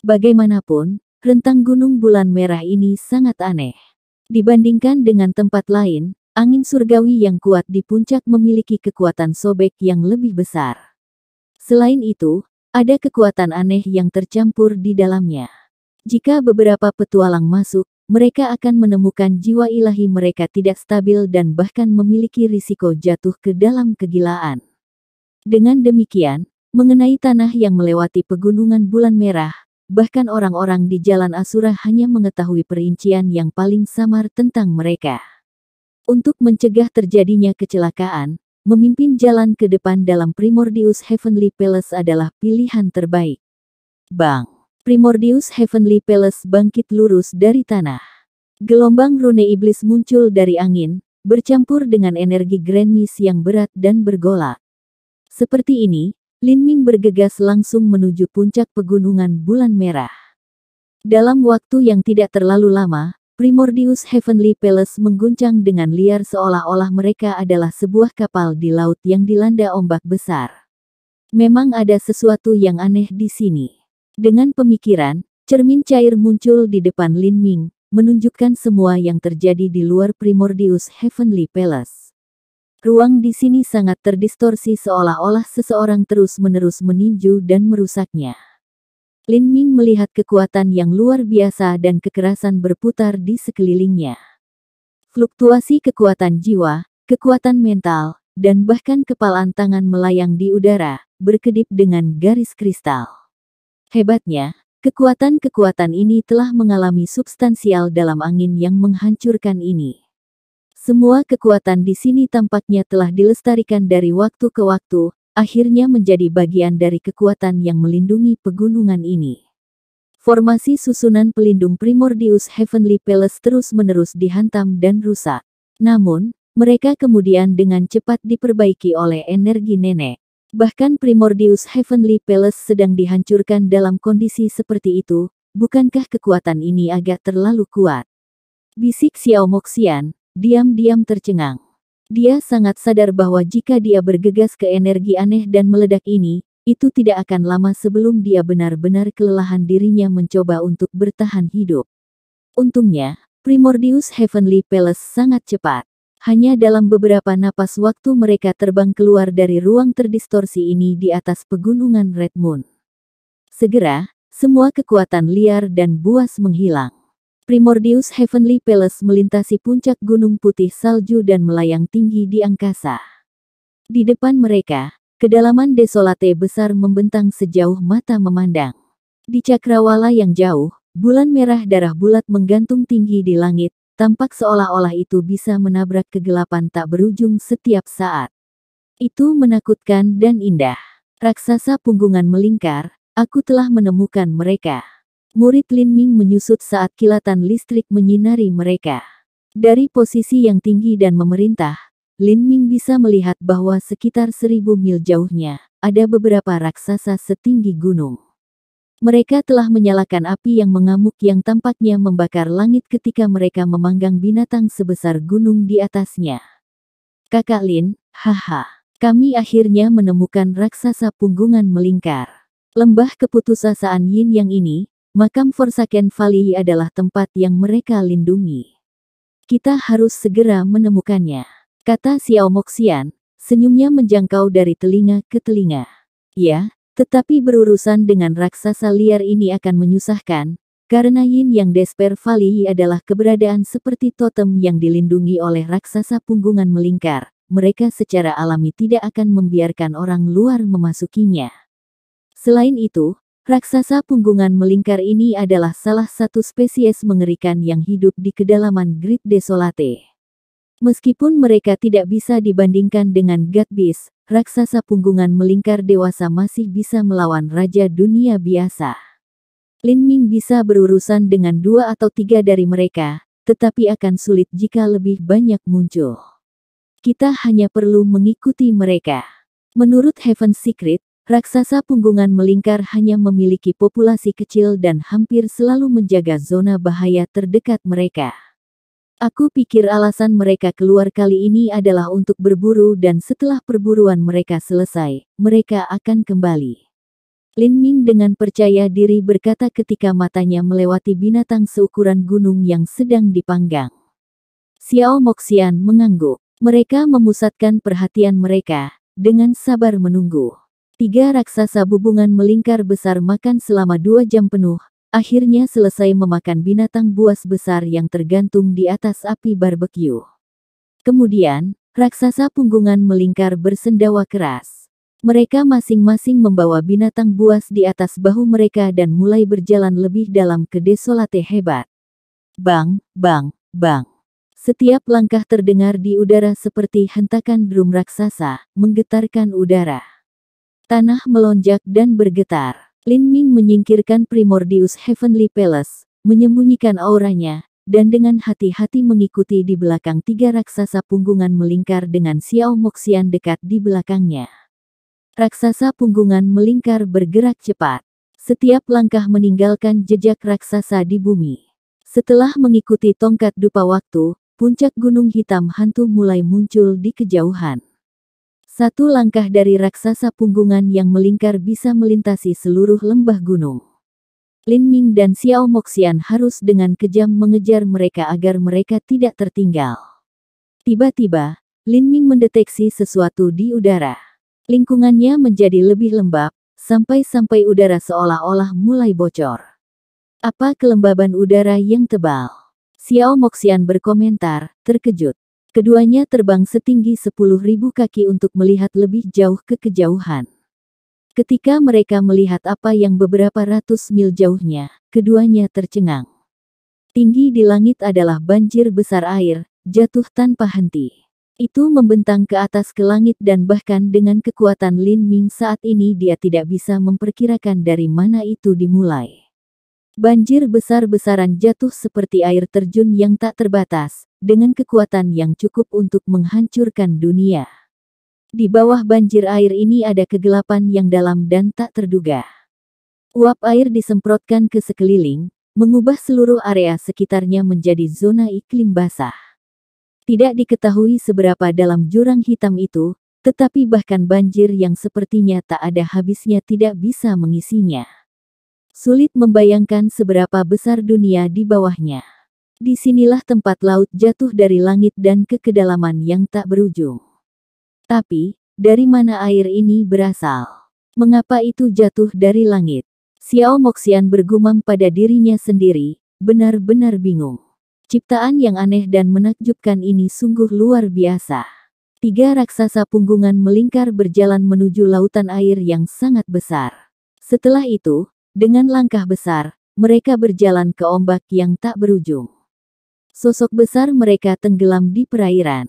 Bagaimanapun, rentang gunung bulan merah ini sangat aneh. Dibandingkan dengan tempat lain, angin surgawi yang kuat di puncak memiliki kekuatan sobek yang lebih besar. Selain itu, ada kekuatan aneh yang tercampur di dalamnya. Jika beberapa petualang masuk, mereka akan menemukan jiwa ilahi mereka tidak stabil dan bahkan memiliki risiko jatuh ke dalam kegilaan. Dengan demikian, mengenai tanah yang melewati pegunungan bulan merah, bahkan orang-orang di Jalan Asura hanya mengetahui perincian yang paling samar tentang mereka. Untuk mencegah terjadinya kecelakaan, memimpin jalan ke depan dalam Primordius Heavenly Palace adalah pilihan terbaik. Bang! Primordius Heavenly Palace bangkit lurus dari tanah. Gelombang rune iblis muncul dari angin, bercampur dengan energi Grand Miss yang berat dan bergolak. Seperti ini, Lin Ming bergegas langsung menuju puncak pegunungan bulan merah. Dalam waktu yang tidak terlalu lama, Primordius Heavenly Palace mengguncang dengan liar seolah-olah mereka adalah sebuah kapal di laut yang dilanda ombak besar. Memang ada sesuatu yang aneh di sini. Dengan pemikiran, cermin cair muncul di depan Lin Ming, menunjukkan semua yang terjadi di luar Primordius Heavenly Palace. Ruang di sini sangat terdistorsi seolah-olah seseorang terus-menerus meninju dan merusaknya. Lin Ming melihat kekuatan yang luar biasa dan kekerasan berputar di sekelilingnya. Fluktuasi kekuatan jiwa, kekuatan mental, dan bahkan kepalan tangan melayang di udara, berkedip dengan garis kristal. Hebatnya, kekuatan-kekuatan ini telah mengalami substansial dalam angin yang menghancurkan ini. Semua kekuatan di sini tampaknya telah dilestarikan dari waktu ke waktu, akhirnya menjadi bagian dari kekuatan yang melindungi pegunungan ini. Formasi susunan pelindung Primordius Heavenly Palace terus-menerus dihantam dan rusak. Namun, mereka kemudian dengan cepat diperbaiki oleh energi nenek. Bahkan Primordius Heavenly Palace sedang dihancurkan dalam kondisi seperti itu, bukankah kekuatan ini agak terlalu kuat? Bisik Xiao Moxian, diam-diam tercengang. Dia sangat sadar bahwa jika dia bergegas ke energi aneh dan meledak ini, itu tidak akan lama sebelum dia benar-benar kelelahan dirinya mencoba untuk bertahan hidup. Untungnya, Primordius Heavenly Palace sangat cepat. Hanya dalam beberapa napas waktu mereka terbang keluar dari ruang terdistorsi ini di atas pegunungan Red Moon. Segera, semua kekuatan liar dan buas menghilang. Primordius Heavenly Palace melintasi puncak gunung putih salju dan melayang tinggi di angkasa. Di depan mereka, kedalaman desolate besar membentang sejauh mata memandang. Di cakrawala yang jauh, bulan merah darah bulat menggantung tinggi di langit, tampak seolah-olah itu bisa menabrak kegelapan tak berujung setiap saat. Itu menakutkan dan indah. Raksasa punggungan melingkar, aku telah menemukan mereka. Murid Lin Ming menyusut saat kilatan listrik menyinari mereka. Dari posisi yang tinggi dan memerintah, Lin Ming bisa melihat bahwa sekitar seribu mil jauhnya, ada beberapa raksasa setinggi gunung. Mereka telah menyalakan api yang mengamuk yang tampaknya membakar langit ketika mereka memanggang binatang sebesar gunung di atasnya. Kakak Lin, haha, kami akhirnya menemukan raksasa punggungan melingkar. Lembah keputusasaan Yin yang ini, Makam Forsaken Valley adalah tempat yang mereka lindungi. Kita harus segera menemukannya, kata Xiao Moxian, senyumnya menjangkau dari telinga ke telinga. Ya, tetapi berurusan dengan raksasa liar ini akan menyusahkan, karena Yin Yang Desper Valley adalah keberadaan seperti totem yang dilindungi oleh raksasa punggungan melingkar. Mereka secara alami tidak akan membiarkan orang luar memasukinya. Selain itu, Raksasa punggungan melingkar ini adalah salah satu spesies mengerikan yang hidup di kedalaman Great Desolate. Meskipun mereka tidak bisa dibandingkan dengan Gatbis, raksasa punggungan melingkar dewasa masih bisa melawan raja dunia biasa. Lin Ming bisa berurusan dengan dua atau tiga dari mereka, tetapi akan sulit jika lebih banyak muncul. Kita hanya perlu mengikuti mereka. Menurut Heaven Secret, Raksasa punggungan melingkar hanya memiliki populasi kecil dan hampir selalu menjaga zona bahaya terdekat mereka. Aku pikir alasan mereka keluar kali ini adalah untuk berburu dan setelah perburuan mereka selesai, mereka akan kembali. Lin Ming dengan percaya diri berkata ketika matanya melewati binatang seukuran gunung yang sedang dipanggang. Xiao Moxian mengangguk. Mereka memusatkan perhatian mereka, dengan sabar menunggu. Tiga raksasa bubungan melingkar besar makan selama dua jam penuh, akhirnya selesai memakan binatang buas besar yang tergantung di atas api barbekyu. Kemudian, raksasa punggungan melingkar bersendawa keras. Mereka masing-masing membawa binatang buas di atas bahu mereka dan mulai berjalan lebih dalam ke desolate hebat. Bang, bang, bang. Setiap langkah terdengar di udara seperti hentakan drum raksasa, menggetarkan udara. Tanah melonjak dan bergetar. Lin Ming menyingkirkan Primordius Heavenly Palace, menyembunyikan auranya, dan dengan hati-hati mengikuti di belakang tiga raksasa punggungan melingkar dengan Xiao Moxian dekat di belakangnya. Raksasa punggungan melingkar bergerak cepat. Setiap langkah meninggalkan jejak raksasa di bumi. Setelah mengikuti tongkat dupa waktu, puncak gunung hitam hantu mulai muncul di kejauhan. Satu langkah dari raksasa punggungan yang melingkar bisa melintasi seluruh lembah gunung. Lin Ming dan Xiao Moxian harus dengan kejam mengejar mereka agar mereka tidak tertinggal. Tiba-tiba, Lin Ming mendeteksi sesuatu di udara. Lingkungannya menjadi lebih lembab, sampai-sampai udara seolah-olah mulai bocor. Apa kelembaban udara yang tebal? Xiao Moxian berkomentar, terkejut. Keduanya terbang setinggi sepuluh ribu kaki untuk melihat lebih jauh ke kejauhan. Ketika mereka melihat apa yang beberapa ratus mil jauhnya, keduanya tercengang. Tinggi di langit adalah banjir besar air, jatuh tanpa henti. Itu membentang ke atas ke langit dan bahkan dengan kekuatan Lin Ming saat ini dia tidak bisa memperkirakan dari mana itu dimulai. Banjir besar-besaran jatuh seperti air terjun yang tak terbatas, dengan kekuatan yang cukup untuk menghancurkan dunia. Di bawah banjir air ini ada kegelapan yang dalam dan tak terduga. Uap air disemprotkan ke sekeliling, mengubah seluruh area sekitarnya menjadi zona iklim basah. Tidak diketahui seberapa dalam jurang hitam itu, tetapi bahkan banjir yang sepertinya tak ada habisnya tidak bisa mengisinya. Sulit membayangkan seberapa besar dunia di bawahnya di sinilah tempat laut jatuh dari langit dan ke kedalaman yang tak berujung. Tapi, dari mana air ini berasal? Mengapa itu jatuh dari langit? Xiao Moxian bergumam pada dirinya sendiri, benar-benar bingung. Ciptaan yang aneh dan menakjubkan ini sungguh luar biasa. Tiga raksasa punggungan melingkar berjalan menuju lautan air yang sangat besar. Setelah itu, dengan langkah besar, mereka berjalan ke ombak yang tak berujung. Sosok besar mereka tenggelam di perairan.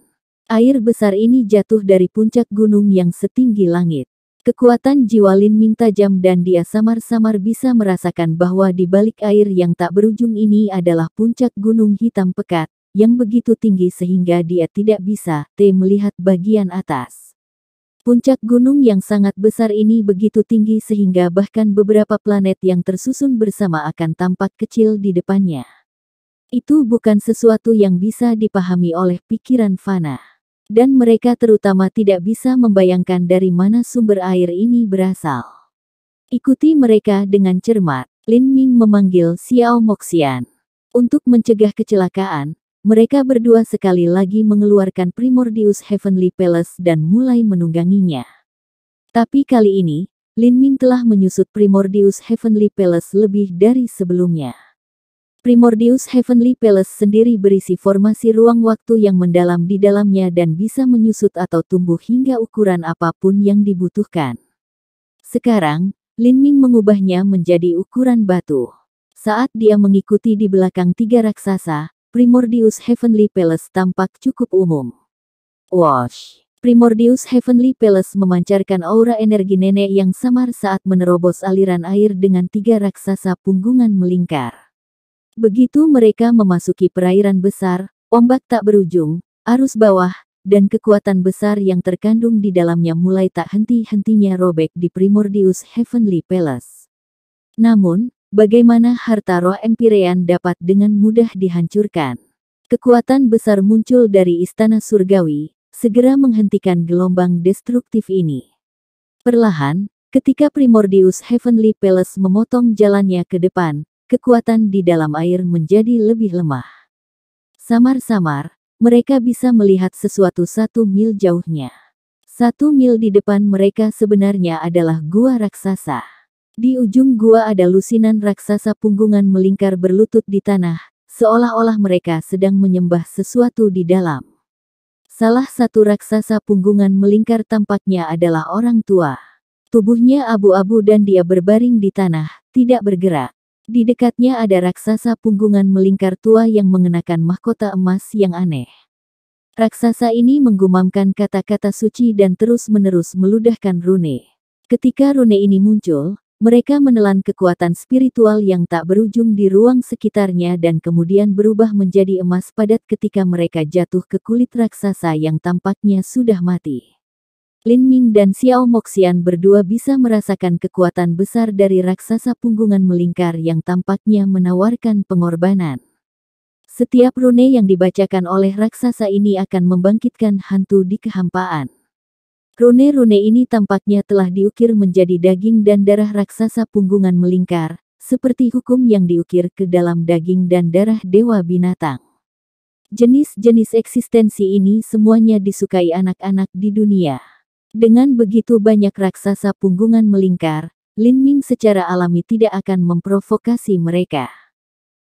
Air besar ini jatuh dari puncak gunung yang setinggi langit. Kekuatan jiwa Lin Ming tajam dan dia samar-samar bisa merasakan bahwa di balik air yang tak berujung ini adalah puncak gunung hitam pekat, yang begitu tinggi sehingga dia tidak bisa te melihat bagian atas. Puncak gunung yang sangat besar ini begitu tinggi sehingga bahkan beberapa planet yang tersusun bersama akan tampak kecil di depannya. Itu bukan sesuatu yang bisa dipahami oleh pikiran fana. Dan mereka terutama tidak bisa membayangkan dari mana sumber air ini berasal. Ikuti mereka dengan cermat. Lin Ming memanggil Xiao Moxian. Untuk mencegah kecelakaan, mereka berdua sekali lagi mengeluarkan Primordius Heavenly Palace dan mulai menungganginya. Tapi kali ini, Lin Ming telah menyusut Primordius Heavenly Palace lebih dari sebelumnya. Primordius Heavenly Palace sendiri berisi formasi ruang waktu yang mendalam di dalamnya dan bisa menyusut atau tumbuh hingga ukuran apapun yang dibutuhkan. Sekarang, Lin Ming mengubahnya menjadi ukuran batu. Saat dia mengikuti di belakang tiga raksasa, Primordius Heavenly Palace tampak cukup umum. Wash! Primordius Heavenly Palace memancarkan aura energi nenek yang samar saat menerobos aliran air dengan tiga raksasa punggungan melingkar. Begitu mereka memasuki perairan besar, ombak tak berujung, arus bawah, dan kekuatan besar yang terkandung di dalamnya mulai tak henti-hentinya robek di Primordius Heavenly Palace. Namun, bagaimana harta roh Empyrean dapat dengan mudah dihancurkan? Kekuatan besar muncul dari Istana Surgawi, segera menghentikan gelombang destruktif ini. Perlahan, ketika Primordius Heavenly Palace memotong jalannya ke depan, kekuatan di dalam air menjadi lebih lemah. Samar-samar, mereka bisa melihat sesuatu satu mil jauhnya. Satu mil di depan mereka sebenarnya adalah gua raksasa. Di ujung gua ada lusinan raksasa punggungan melingkar berlutut di tanah, seolah-olah mereka sedang menyembah sesuatu di dalam. Salah satu raksasa punggungan melingkar tampaknya adalah orang tua. Tubuhnya abu-abu dan dia berbaring di tanah, tidak bergerak. Di dekatnya ada raksasa punggungan melingkar tua yang mengenakan mahkota emas yang aneh. Raksasa ini menggumamkan kata-kata suci dan terus-menerus meludahkan rune. Ketika rune ini muncul, mereka menelan kekuatan spiritual yang tak berujung di ruang sekitarnya dan kemudian berubah menjadi emas padat ketika mereka jatuh ke kulit raksasa yang tampaknya sudah mati. Lin Ming dan Xiao Moxian berdua bisa merasakan kekuatan besar dari raksasa punggungan melingkar yang tampaknya menawarkan pengorbanan. Setiap rune yang dibacakan oleh raksasa ini akan membangkitkan hantu di kehampaan. Rune-rune ini tampaknya telah diukir menjadi daging dan darah raksasa punggungan melingkar, seperti hukum yang diukir ke dalam daging dan darah dewa binatang. Jenis-jenis eksistensi ini semuanya disukai anak-anak di dunia. Dengan begitu banyak raksasa punggungan melingkar, Lin Ming secara alami tidak akan memprovokasi mereka.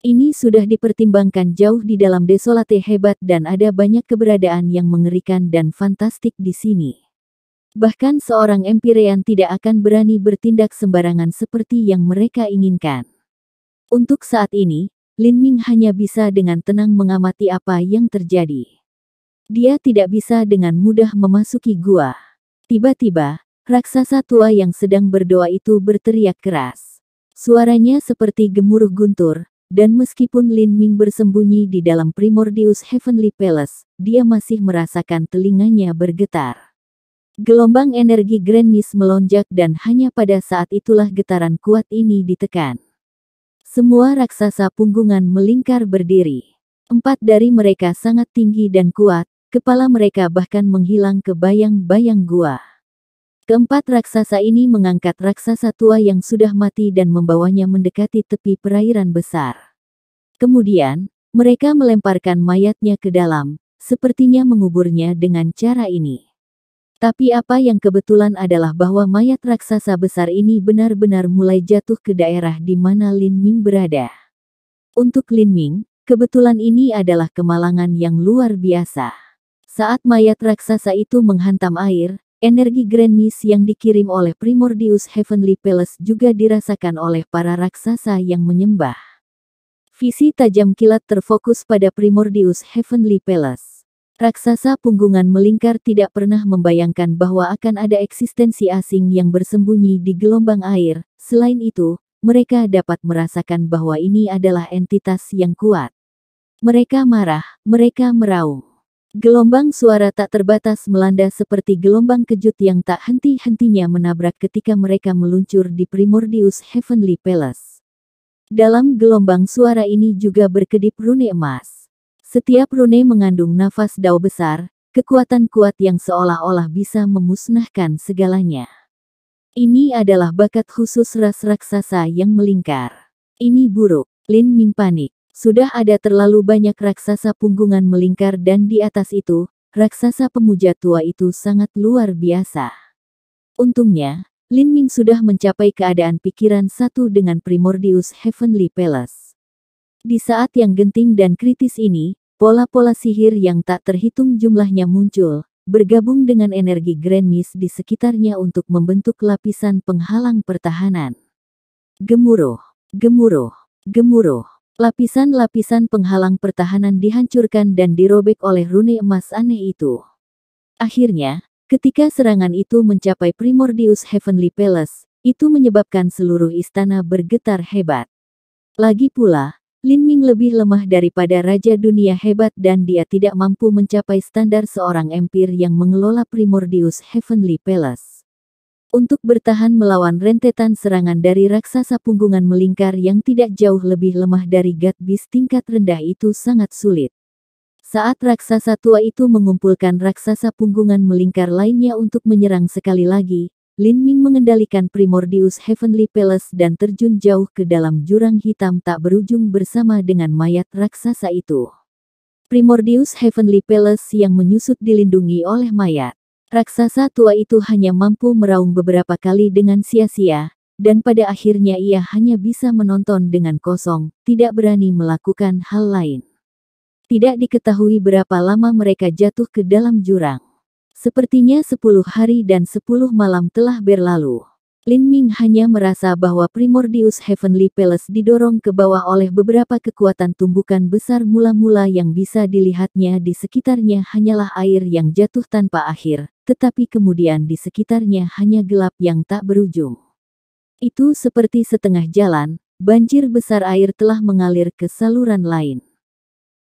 Ini sudah dipertimbangkan jauh di dalam desolate hebat dan ada banyak keberadaan yang mengerikan dan fantastik di sini. Bahkan seorang Empirean tidak akan berani bertindak sembarangan seperti yang mereka inginkan. Untuk saat ini, Lin Ming hanya bisa dengan tenang mengamati apa yang terjadi. Dia tidak bisa dengan mudah memasuki gua. Tiba-tiba, raksasa tua yang sedang berdoa itu berteriak keras. Suaranya seperti gemuruh guntur, dan meskipun Lin Ming bersembunyi di dalam Primordius Heavenly Palace, dia masih merasakan telinganya bergetar. Gelombang energi Grand Miss melonjak dan hanya pada saat itulah getaran kuat ini ditekan. Semua raksasa punggungan melingkar berdiri. Empat dari mereka sangat tinggi dan kuat, Kepala mereka bahkan menghilang ke bayang-bayang gua. Keempat raksasa ini mengangkat raksasa tua yang sudah mati dan membawanya mendekati tepi perairan besar. Kemudian, mereka melemparkan mayatnya ke dalam, sepertinya menguburnya dengan cara ini. Tapi apa yang kebetulan adalah bahwa mayat raksasa besar ini benar-benar mulai jatuh ke daerah di mana Lin Ming berada. Untuk Lin Ming, kebetulan ini adalah kemalangan yang luar biasa. Saat mayat raksasa itu menghantam air, energi Grand Mist yang dikirim oleh Primordius Heavenly Palace juga dirasakan oleh para raksasa yang menyembah. Visi tajam kilat terfokus pada Primordius Heavenly Palace. Raksasa punggungan melingkar tidak pernah membayangkan bahwa akan ada eksistensi asing yang bersembunyi di gelombang air. Selain itu, mereka dapat merasakan bahwa ini adalah entitas yang kuat. Mereka marah, mereka meraung. Gelombang suara tak terbatas melanda seperti gelombang kejut yang tak henti-hentinya menabrak ketika mereka meluncur di Primordius Heavenly Palace. Dalam gelombang suara ini juga berkedip rune emas. Setiap rune mengandung nafas dao besar, kekuatan kuat yang seolah-olah bisa memusnahkan segalanya. Ini adalah bakat khusus ras raksasa yang melingkar. Ini buruk, Lin Ming panik. Sudah ada terlalu banyak raksasa punggungan melingkar dan di atas itu, raksasa pemuja tua itu sangat luar biasa. Untungnya, Lin Ming sudah mencapai keadaan pikiran satu dengan Primordius Heavenly Palace. Di saat yang genting dan kritis ini, pola-pola sihir yang tak terhitung jumlahnya muncul, bergabung dengan energi Grand Miss di sekitarnya untuk membentuk lapisan penghalang pertahanan. Gemuruh, gemuruh, gemuruh. Lapisan-lapisan penghalang pertahanan dihancurkan dan dirobek oleh rune emas aneh itu. Akhirnya, ketika serangan itu mencapai Primordius Heavenly Palace, itu menyebabkan seluruh istana bergetar hebat. Lagi pula, Lin Ming lebih lemah daripada Raja Dunia Hebat dan dia tidak mampu mencapai standar seorang empir yang mengelola Primordius Heavenly Palace untuk bertahan melawan rentetan serangan dari raksasa punggungan melingkar yang tidak jauh lebih lemah dari Gatbis tingkat rendah itu sangat sulit. Saat raksasa tua itu mengumpulkan raksasa punggungan melingkar lainnya untuk menyerang sekali lagi, Lin Ming mengendalikan Primordius Heavenly Palace dan terjun jauh ke dalam jurang hitam tak berujung bersama dengan mayat raksasa itu. Primordius Heavenly Palace yang menyusut dilindungi oleh mayat. Raksasa tua itu hanya mampu meraung beberapa kali dengan sia-sia, dan pada akhirnya ia hanya bisa menonton dengan kosong, tidak berani melakukan hal lain. Tidak diketahui berapa lama mereka jatuh ke dalam jurang. Sepertinya sepuluh hari dan sepuluh malam telah berlalu. Lin Ming hanya merasa bahwa Primordius Heavenly Palace didorong ke bawah oleh beberapa kekuatan tumbukan besar mula-mula yang bisa dilihatnya di sekitarnya hanyalah air yang jatuh tanpa akhir, tetapi kemudian di sekitarnya hanya gelap yang tak berujung. Itu seperti setengah jalan, banjir besar air telah mengalir ke saluran lain.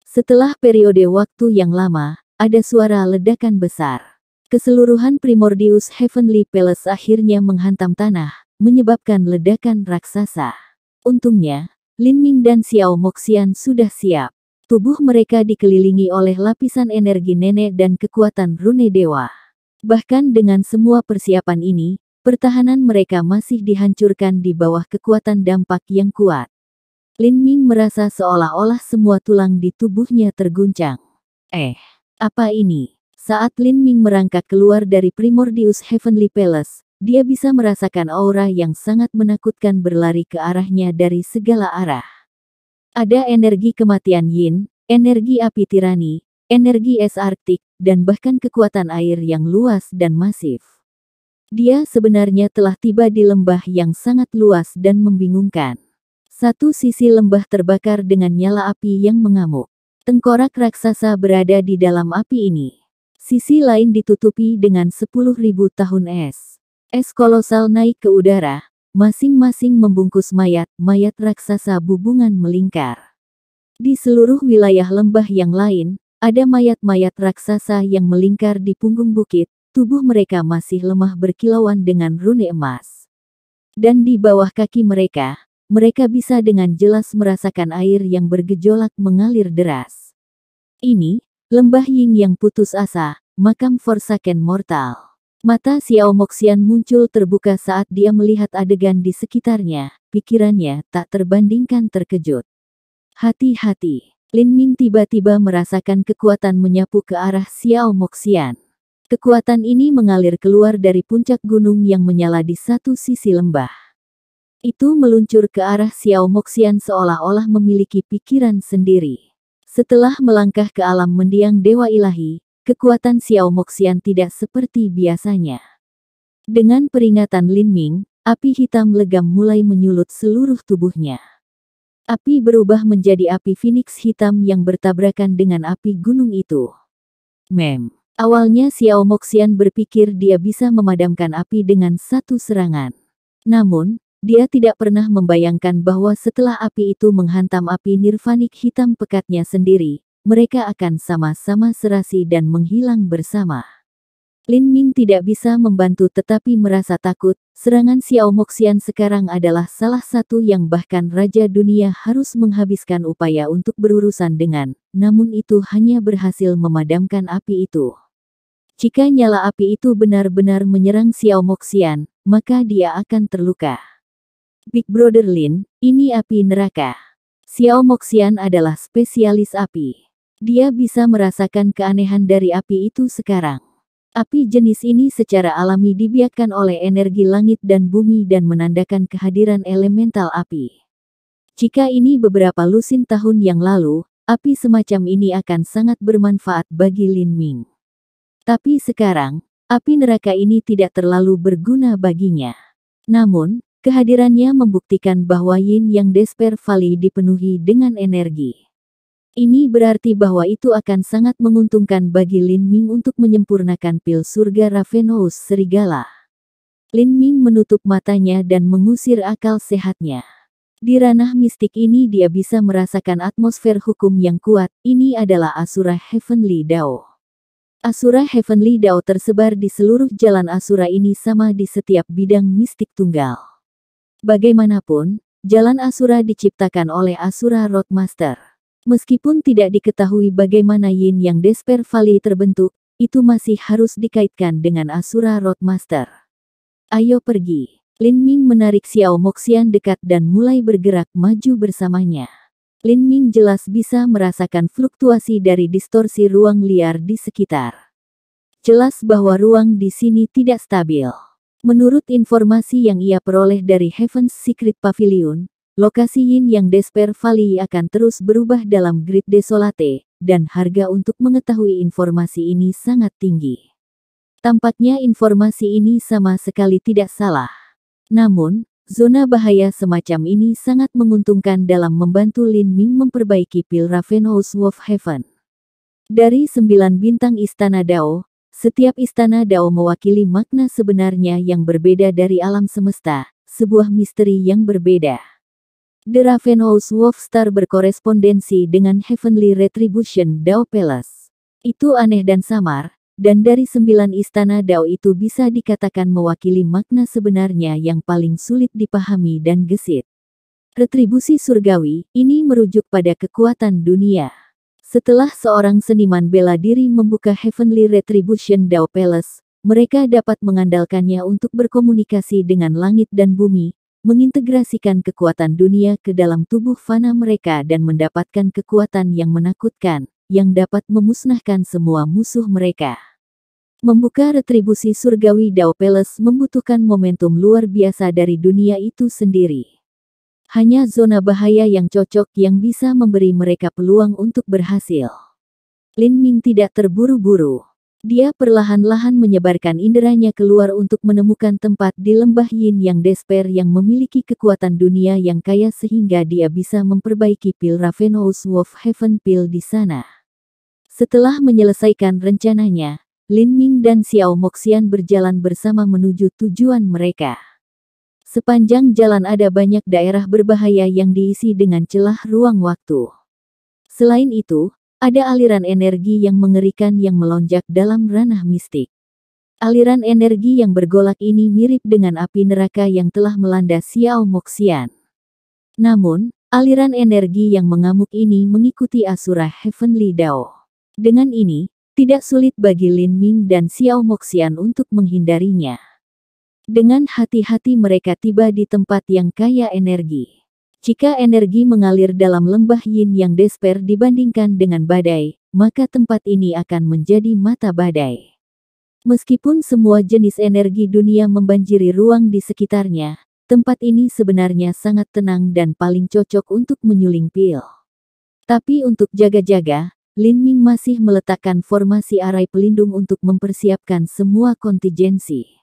Setelah periode waktu yang lama, ada suara ledakan besar. Keseluruhan Primordius Heavenly Palace akhirnya menghantam tanah, menyebabkan ledakan raksasa. Untungnya, Lin Ming dan Xiao Moxian sudah siap. Tubuh mereka dikelilingi oleh lapisan energi nenek dan kekuatan rune dewa. Bahkan dengan semua persiapan ini, pertahanan mereka masih dihancurkan di bawah kekuatan dampak yang kuat. Lin Ming merasa seolah-olah semua tulang di tubuhnya terguncang. Eh, apa ini? Saat Lin Ming merangkak keluar dari Primordius Heavenly Palace, dia bisa merasakan aura yang sangat menakutkan berlari ke arahnya dari segala arah. Ada energi kematian Yin, energi api tirani, energi es Arktik, dan bahkan kekuatan air yang luas dan masif. Dia sebenarnya telah tiba di lembah yang sangat luas dan membingungkan. Satu sisi lembah terbakar dengan nyala api yang mengamuk. Tengkorak raksasa berada di dalam api ini. Sisi lain ditutupi dengan 10.000 tahun es. Es kolosal naik ke udara, masing-masing membungkus mayat, mayat raksasa bubungan melingkar. Di seluruh wilayah lembah yang lain, ada mayat-mayat raksasa yang melingkar di punggung bukit, tubuh mereka masih lemah berkilauan dengan rune emas. Dan di bawah kaki mereka, mereka bisa dengan jelas merasakan air yang bergejolak mengalir deras. Ini Lembah Ying yang putus asa, makam Forsaken mortal. Mata Xiao Moxian muncul terbuka saat dia melihat adegan di sekitarnya, pikirannya tak terbandingkan terkejut. Hati-hati, Lin Ming tiba-tiba merasakan kekuatan menyapu ke arah Xiao Moxian. Kekuatan ini mengalir keluar dari puncak gunung yang menyala di satu sisi lembah. Itu meluncur ke arah Xiao Moxian seolah-olah memiliki pikiran sendiri. Setelah melangkah ke alam mendiang Dewa Ilahi, kekuatan Xiao Moxian tidak seperti biasanya. Dengan peringatan Lin Ming, api hitam legam mulai menyulut seluruh tubuhnya. Api berubah menjadi api Phoenix hitam yang bertabrakan dengan api gunung itu. Mem. Awalnya Xiao Moxian berpikir dia bisa memadamkan api dengan satu serangan. Namun, dia tidak pernah membayangkan bahwa setelah api itu menghantam api nirvanik hitam pekatnya sendiri, mereka akan sama-sama serasi dan menghilang bersama. Lin Ming tidak bisa membantu tetapi merasa takut, serangan Xiao Moxian sekarang adalah salah satu yang bahkan Raja Dunia harus menghabiskan upaya untuk berurusan dengan, namun itu hanya berhasil memadamkan api itu. Jika nyala api itu benar-benar menyerang Xiao Moxian, maka dia akan terluka. Big Brother Lin, ini api neraka. Xiao Moxian adalah spesialis api. Dia bisa merasakan keanehan dari api itu sekarang. Api jenis ini secara alami dibiarkan oleh energi langit dan bumi dan menandakan kehadiran elemental api. Jika ini beberapa lusin tahun yang lalu, api semacam ini akan sangat bermanfaat bagi Lin Ming. Tapi sekarang, api neraka ini tidak terlalu berguna baginya. Namun, Kehadirannya membuktikan bahwa yin yang Desper Valley dipenuhi dengan energi. Ini berarti bahwa itu akan sangat menguntungkan bagi Lin Ming untuk menyempurnakan pil surga Ravenous Serigala. Lin Ming menutup matanya dan mengusir akal sehatnya. Di ranah mistik ini dia bisa merasakan atmosfer hukum yang kuat, ini adalah Asura Heavenly Dao. Asura Heavenly Dao tersebar di seluruh jalan Asura ini sama di setiap bidang mistik tunggal. Bagaimanapun, jalan Asura diciptakan oleh Asura Roadmaster. Meskipun tidak diketahui bagaimana Yin yang Desper Valley terbentuk, itu masih harus dikaitkan dengan Asura Roadmaster. Ayo pergi. Lin Ming menarik Xiao Moxian dekat dan mulai bergerak maju bersamanya. Lin Ming jelas bisa merasakan fluktuasi dari distorsi ruang liar di sekitar. Jelas bahwa ruang di sini tidak stabil. Menurut informasi yang ia peroleh dari Heaven's Secret Pavilion, lokasi Yin yang Desper Valley akan terus berubah dalam grid desolate, dan harga untuk mengetahui informasi ini sangat tinggi. Tampaknya informasi ini sama sekali tidak salah. Namun, zona bahaya semacam ini sangat menguntungkan dalam membantu Lin Ming memperbaiki pil Ravenous Wolf Heaven. Dari sembilan bintang Istana Dao, setiap istana Dao mewakili makna sebenarnya yang berbeda dari alam semesta, sebuah misteri yang berbeda. The Ravenous Wolfstar berkorespondensi dengan Heavenly Retribution Dao Palace. Itu aneh dan samar, dan dari sembilan istana Dao itu bisa dikatakan mewakili makna sebenarnya yang paling sulit dipahami dan gesit. Retribusi surgawi ini merujuk pada kekuatan dunia. Setelah seorang seniman bela diri membuka Heavenly Retribution Dao Palace, mereka dapat mengandalkannya untuk berkomunikasi dengan langit dan bumi, mengintegrasikan kekuatan dunia ke dalam tubuh fana mereka dan mendapatkan kekuatan yang menakutkan, yang dapat memusnahkan semua musuh mereka. Membuka retribusi surgawi Dao Palace membutuhkan momentum luar biasa dari dunia itu sendiri. Hanya zona bahaya yang cocok yang bisa memberi mereka peluang untuk berhasil. Lin Ming tidak terburu-buru. Dia perlahan-lahan menyebarkan inderanya keluar untuk menemukan tempat di lembah Yin yang Desper yang memiliki kekuatan dunia yang kaya sehingga dia bisa memperbaiki pil Ravenous Wolf Heaven Pill di sana. Setelah menyelesaikan rencananya, Lin Ming dan Xiao Moxian berjalan bersama menuju tujuan mereka. Sepanjang jalan ada banyak daerah berbahaya yang diisi dengan celah ruang waktu. Selain itu, ada aliran energi yang mengerikan yang melonjak dalam ranah mistik. Aliran energi yang bergolak ini mirip dengan api neraka yang telah melanda Xiao Moxian. Namun, aliran energi yang mengamuk ini mengikuti asura Heavenly Dao. Dengan ini, tidak sulit bagi Lin Ming dan Xiao Moxian untuk menghindarinya. Dengan hati-hati mereka tiba di tempat yang kaya energi. Jika energi mengalir dalam lembah yin yang desper dibandingkan dengan badai, maka tempat ini akan menjadi mata badai. Meskipun semua jenis energi dunia membanjiri ruang di sekitarnya, tempat ini sebenarnya sangat tenang dan paling cocok untuk menyuling pil. Tapi untuk jaga-jaga, Lin Ming masih meletakkan formasi arai pelindung untuk mempersiapkan semua kontingensi.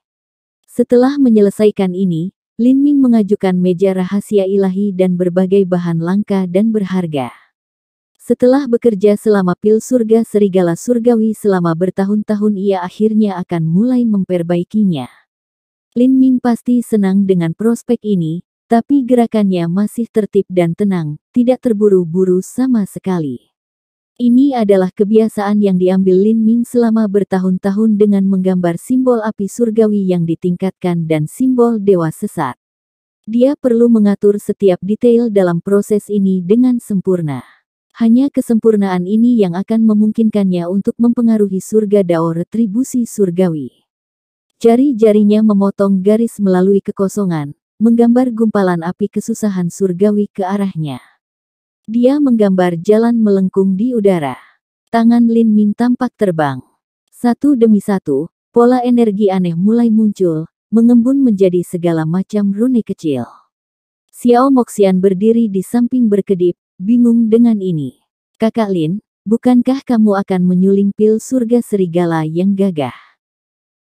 Setelah menyelesaikan ini, Lin Ming mengajukan meja rahasia ilahi dan berbagai bahan langka dan berharga. Setelah bekerja selama pil surga serigala surgawi selama bertahun-tahun ia akhirnya akan mulai memperbaikinya. Lin Ming pasti senang dengan prospek ini, tapi gerakannya masih tertib dan tenang, tidak terburu-buru sama sekali. Ini adalah kebiasaan yang diambil Lin Ming selama bertahun-tahun dengan menggambar simbol api surgawi yang ditingkatkan dan simbol dewa sesat. Dia perlu mengatur setiap detail dalam proses ini dengan sempurna. Hanya kesempurnaan ini yang akan memungkinkannya untuk mempengaruhi surga Dao retribusi surgawi. Jari-jarinya memotong garis melalui kekosongan, menggambar gumpalan api kesusahan surgawi ke arahnya. Dia menggambar jalan melengkung di udara. Tangan Lin Ming tampak terbang. Satu demi satu, pola energi aneh mulai muncul, mengembun menjadi segala macam rune kecil. Xiao Moxian berdiri di samping berkedip, bingung dengan ini. Kakak Lin, bukankah kamu akan menyuling pil surga serigala yang gagah?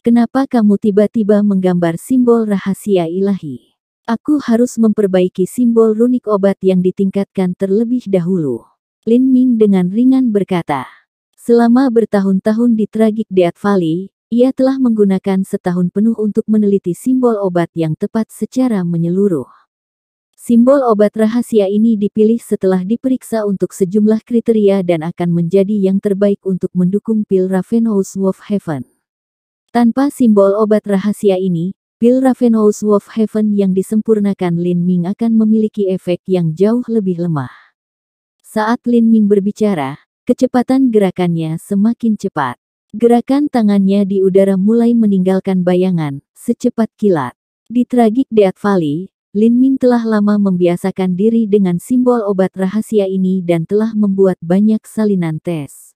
Kenapa kamu tiba-tiba menggambar simbol rahasia ilahi? Aku harus memperbaiki simbol runik obat yang ditingkatkan terlebih dahulu. Lin Ming dengan ringan berkata. Selama bertahun-tahun di Tragic Death Valley, ia telah menggunakan setahun penuh untuk meneliti simbol obat yang tepat secara menyeluruh. Simbol obat rahasia ini dipilih setelah diperiksa untuk sejumlah kriteria dan akan menjadi yang terbaik untuk mendukung pil Ravenous Wolf Heaven. Tanpa simbol obat rahasia ini, Pil Ravenous Wolf Heaven yang disempurnakan Lin Ming akan memiliki efek yang jauh lebih lemah. Saat Lin Ming berbicara, kecepatan gerakannya semakin cepat. Gerakan tangannya di udara mulai meninggalkan bayangan, secepat kilat. Di Tragic Death Valley, Lin Ming telah lama membiasakan diri dengan simbol obat rahasia ini dan telah membuat banyak salinan tes.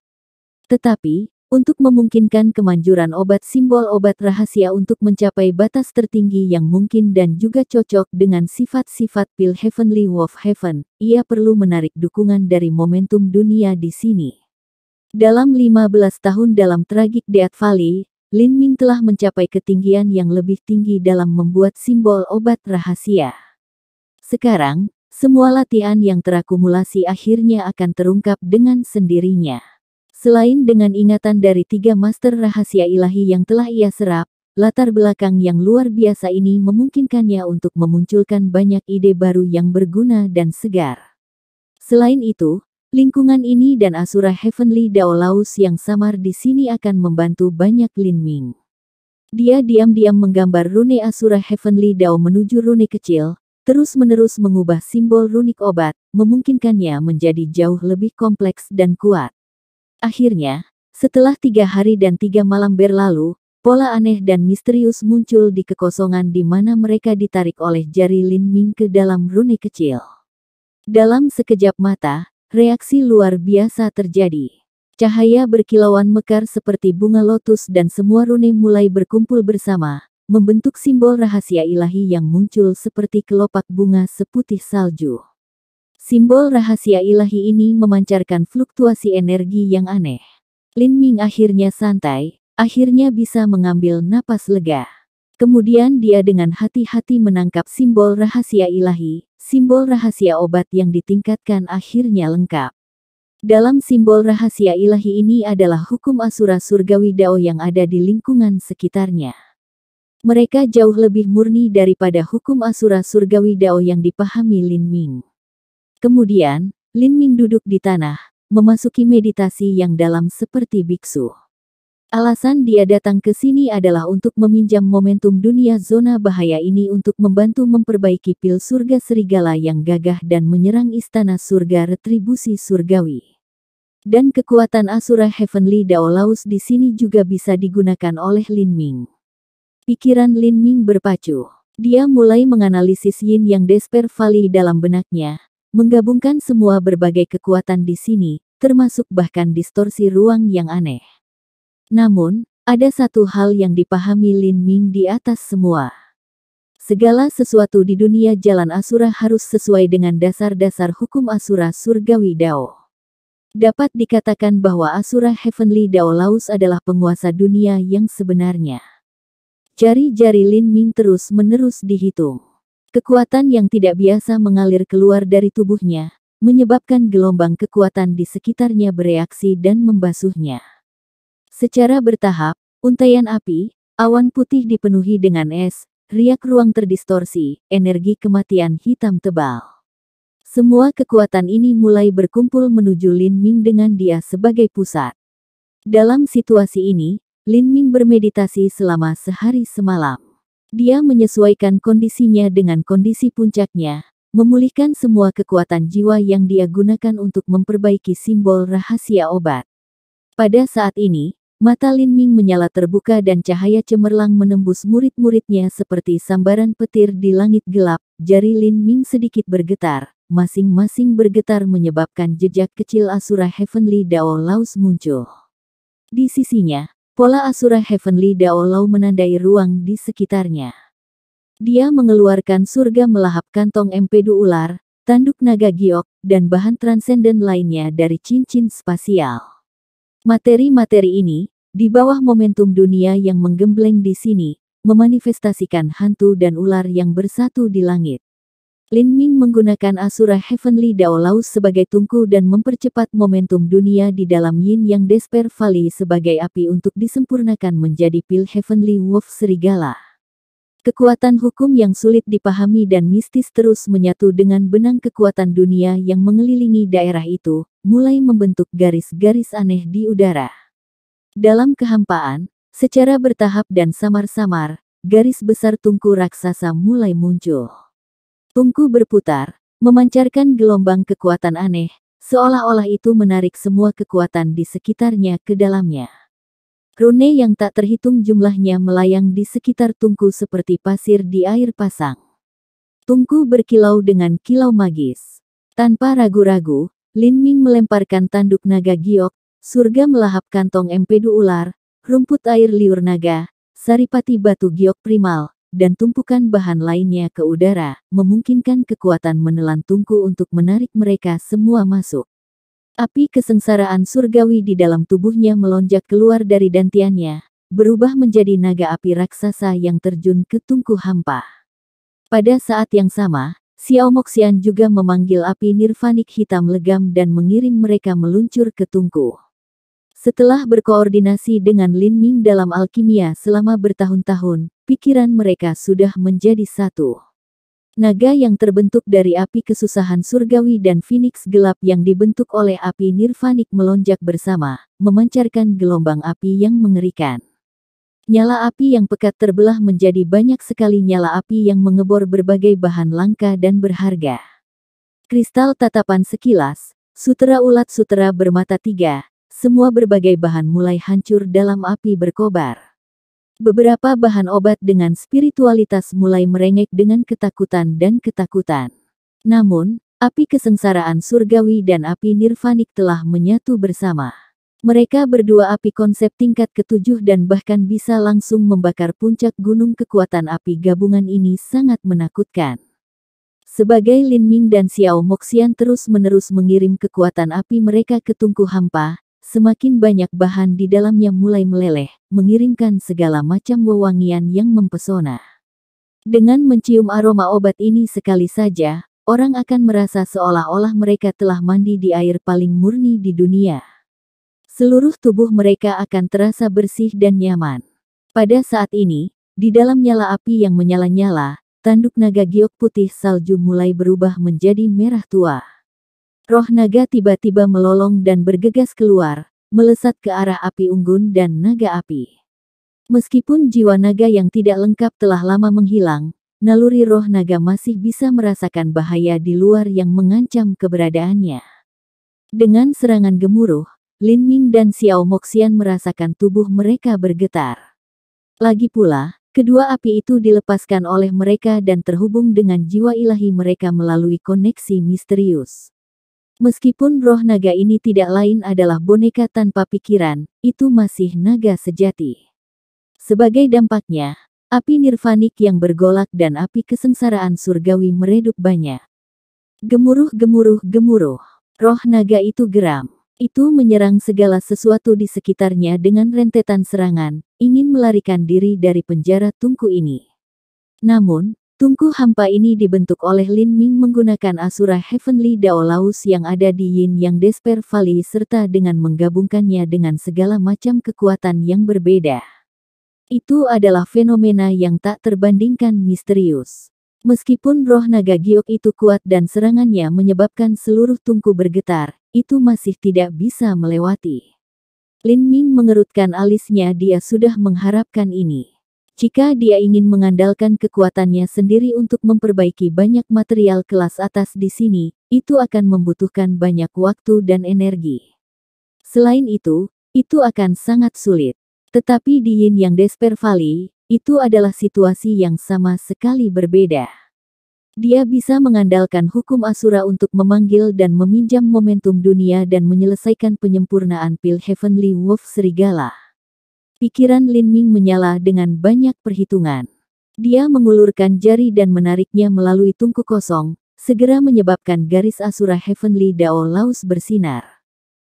Tetapi, untuk memungkinkan kemanjuran obat simbol obat rahasia untuk mencapai batas tertinggi yang mungkin dan juga cocok dengan sifat-sifat pil Heavenly Wolf Heaven, ia perlu menarik dukungan dari momentum dunia di sini. Dalam 15 tahun dalam Tragic Death Valley, Lin Ming telah mencapai ketinggian yang lebih tinggi dalam membuat simbol obat rahasia. Sekarang, semua latihan yang terakumulasi akhirnya akan terungkap dengan sendirinya. Selain dengan ingatan dari tiga master rahasia ilahi yang telah ia serap, latar belakang yang luar biasa ini memungkinkannya untuk memunculkan banyak ide baru yang berguna dan segar. Selain itu, lingkungan ini dan Asura Heavenly Dao Daolaus yang samar di sini akan membantu banyak Lin Ming. Dia diam-diam menggambar rune Asura Heavenly Dao menuju rune kecil, terus-menerus mengubah simbol runik obat, memungkinkannya menjadi jauh lebih kompleks dan kuat. Akhirnya, setelah tiga hari dan tiga malam berlalu, pola aneh dan misterius muncul di kekosongan di mana mereka ditarik oleh jari Lin Ming ke dalam rune kecil. Dalam sekejap mata, reaksi luar biasa terjadi. Cahaya berkilauan mekar seperti bunga lotus dan semua rune mulai berkumpul bersama, membentuk simbol rahasia ilahi yang muncul seperti kelopak bunga seputih salju. Simbol rahasia ilahi ini memancarkan fluktuasi energi yang aneh. Lin Ming akhirnya santai, akhirnya bisa mengambil napas lega. Kemudian dia dengan hati-hati menangkap simbol rahasia ilahi, simbol rahasia obat yang ditingkatkan akhirnya lengkap. Dalam simbol rahasia ilahi ini adalah hukum asura surgawi dao yang ada di lingkungan sekitarnya. Mereka jauh lebih murni daripada hukum asura surgawi dao yang dipahami Lin Ming. Kemudian, Lin Ming duduk di tanah, memasuki meditasi yang dalam seperti biksu. Alasan dia datang ke sini adalah untuk meminjam momentum dunia zona bahaya ini untuk membantu memperbaiki pil surga serigala yang gagah dan menyerang istana surga retribusi surgawi. Dan kekuatan Asura Heavenly Daolaus di sini juga bisa digunakan oleh Lin Ming. Pikiran Lin Ming berpacu. Dia mulai menganalisis yin yang Desper Valley dalam benaknya, Menggabungkan semua berbagai kekuatan di sini, termasuk bahkan distorsi ruang yang aneh. Namun, ada satu hal yang dipahami Lin Ming di atas semua. Segala sesuatu di dunia jalan asura harus sesuai dengan dasar-dasar hukum asura surgawi Dao. Dapat dikatakan bahwa asura Heavenly Dao Laos adalah penguasa dunia yang sebenarnya. Jari-jari Lin Ming terus-menerus dihitung. Kekuatan yang tidak biasa mengalir keluar dari tubuhnya, menyebabkan gelombang kekuatan di sekitarnya bereaksi dan membasuhnya. Secara bertahap, untaian api, awan putih dipenuhi dengan es, riak ruang terdistorsi, energi kematian hitam tebal. Semua kekuatan ini mulai berkumpul menuju Lin Ming dengan dia sebagai pusat. Dalam situasi ini, Lin Ming bermeditasi selama sehari semalam. Dia menyesuaikan kondisinya dengan kondisi puncaknya, memulihkan semua kekuatan jiwa yang dia gunakan untuk memperbaiki simbol rahasia obat. Pada saat ini, mata Lin Ming menyala terbuka dan cahaya cemerlang menembus murid-muridnya seperti sambaran petir di langit gelap, jari Lin Ming sedikit bergetar, masing-masing bergetar menyebabkan jejak kecil Asura Heavenly Dao Laos muncul. Di sisinya, Pola Asura Heavenly Daolau menandai ruang di sekitarnya. Dia mengeluarkan surga melahap kantong empedu ular, tanduk naga giok, dan bahan transenden lainnya dari cincin spasial. Materi-materi ini, di bawah momentum dunia yang menggembleng di sini, memanifestasikan hantu dan ular yang bersatu di langit. Lin Ming menggunakan Asura Heavenly Dao Laos sebagai tungku dan mempercepat momentum dunia di dalam Yin yang Despair Valley sebagai api untuk disempurnakan menjadi pil Heavenly Wolf Serigala. Kekuatan hukum yang sulit dipahami dan mistis terus menyatu dengan benang kekuatan dunia yang mengelilingi daerah itu, mulai membentuk garis-garis aneh di udara. Dalam kehampaan, secara bertahap dan samar-samar, garis besar tungku raksasa mulai muncul. Tungku berputar, memancarkan gelombang kekuatan aneh, seolah-olah itu menarik semua kekuatan di sekitarnya ke dalamnya. Rune yang tak terhitung jumlahnya melayang di sekitar tungku seperti pasir di air pasang. Tungku berkilau dengan kilau magis. Tanpa ragu-ragu, Lin Ming melemparkan tanduk naga giok, surga melahap kantong empedu ular, rumput air liur naga, saripati batu giok primal, dan tumpukan bahan lainnya ke udara, memungkinkan kekuatan menelan tungku untuk menarik mereka semua masuk. Api kesengsaraan surgawi di dalam tubuhnya melonjak keluar dari dantiannya, berubah menjadi naga api raksasa yang terjun ke tungku hampa. Pada saat yang sama, Xiao Moxian juga memanggil api nirvanik hitam legam dan mengirim mereka meluncur ke tungku. Setelah berkoordinasi dengan Lin Ming dalam alkimia selama bertahun-tahun, pikiran mereka sudah menjadi satu. Naga yang terbentuk dari api kesusahan surgawi dan phoenix gelap yang dibentuk oleh api nirvanik melonjak bersama, memancarkan gelombang api yang mengerikan. Nyala api yang pekat terbelah menjadi banyak sekali nyala api yang mengebor berbagai bahan langka dan berharga. Kristal tatapan sekilas, sutera ulat sutera bermata tiga, semua berbagai bahan mulai hancur dalam api berkobar. Beberapa bahan obat dengan spiritualitas mulai merengek dengan ketakutan dan ketakutan. Namun, api kesengsaraan surgawi dan api nirvanik telah menyatu bersama. Mereka berdua api konsep tingkat ketujuh dan bahkan bisa langsung membakar puncak gunung kekuatan api gabungan ini sangat menakutkan. Sebagai Lin Ming dan Xiao Moxian terus-menerus mengirim kekuatan api mereka ke tungku hampa, Semakin banyak bahan di dalamnya mulai meleleh, mengirimkan segala macam wewangian yang mempesona. Dengan mencium aroma obat ini sekali saja, orang akan merasa seolah-olah mereka telah mandi di air paling murni di dunia. Seluruh tubuh mereka akan terasa bersih dan nyaman. Pada saat ini, di dalam nyala api yang menyala-nyala, tanduk naga giok putih salju mulai berubah menjadi merah tua. Roh naga tiba-tiba melolong dan bergegas keluar, melesat ke arah api unggun dan naga api. Meskipun jiwa naga yang tidak lengkap telah lama menghilang, naluri roh naga masih bisa merasakan bahaya di luar yang mengancam keberadaannya. Dengan serangan gemuruh, Lin Ming dan Xiao Moxian merasakan tubuh mereka bergetar. Lagi pula, Kedua api itu dilepaskan oleh mereka dan terhubung dengan jiwa ilahi mereka melalui koneksi misterius. Meskipun roh naga ini tidak lain adalah boneka tanpa pikiran, itu masih naga sejati. Sebagai dampaknya, api nirvanik yang bergolak dan api kesengsaraan surgawi meredup banyak. Gemuruh gemuruh gemuruh, roh naga itu geram. Itu menyerang segala sesuatu di sekitarnya dengan rentetan serangan, ingin melarikan diri dari penjara tungku ini. Namun, Tungku hampa ini dibentuk oleh Lin Ming menggunakan asura Heavenly Dao Laos yang ada di Yin Yang Desper Valley serta dengan menggabungkannya dengan segala macam kekuatan yang berbeda. Itu adalah fenomena yang tak terbandingkan misterius. Meskipun roh naga giok itu kuat dan serangannya menyebabkan seluruh tungku bergetar, itu masih tidak bisa melewati. Lin Ming mengerutkan alisnya dia sudah mengharapkan ini. Jika dia ingin mengandalkan kekuatannya sendiri untuk memperbaiki banyak material kelas atas di sini, itu akan membutuhkan banyak waktu dan energi. Selain itu, itu akan sangat sulit. Tetapi di Yin yang Desper Valley, itu adalah situasi yang sama sekali berbeda. Dia bisa mengandalkan hukum Asura untuk memanggil dan meminjam momentum dunia dan menyelesaikan penyempurnaan Pil Heavenly Wolf Serigala. Pikiran Lin Ming menyala dengan banyak perhitungan. Dia mengulurkan jari dan menariknya melalui tungku kosong, segera menyebabkan garis asura Heavenly Dao Laos bersinar.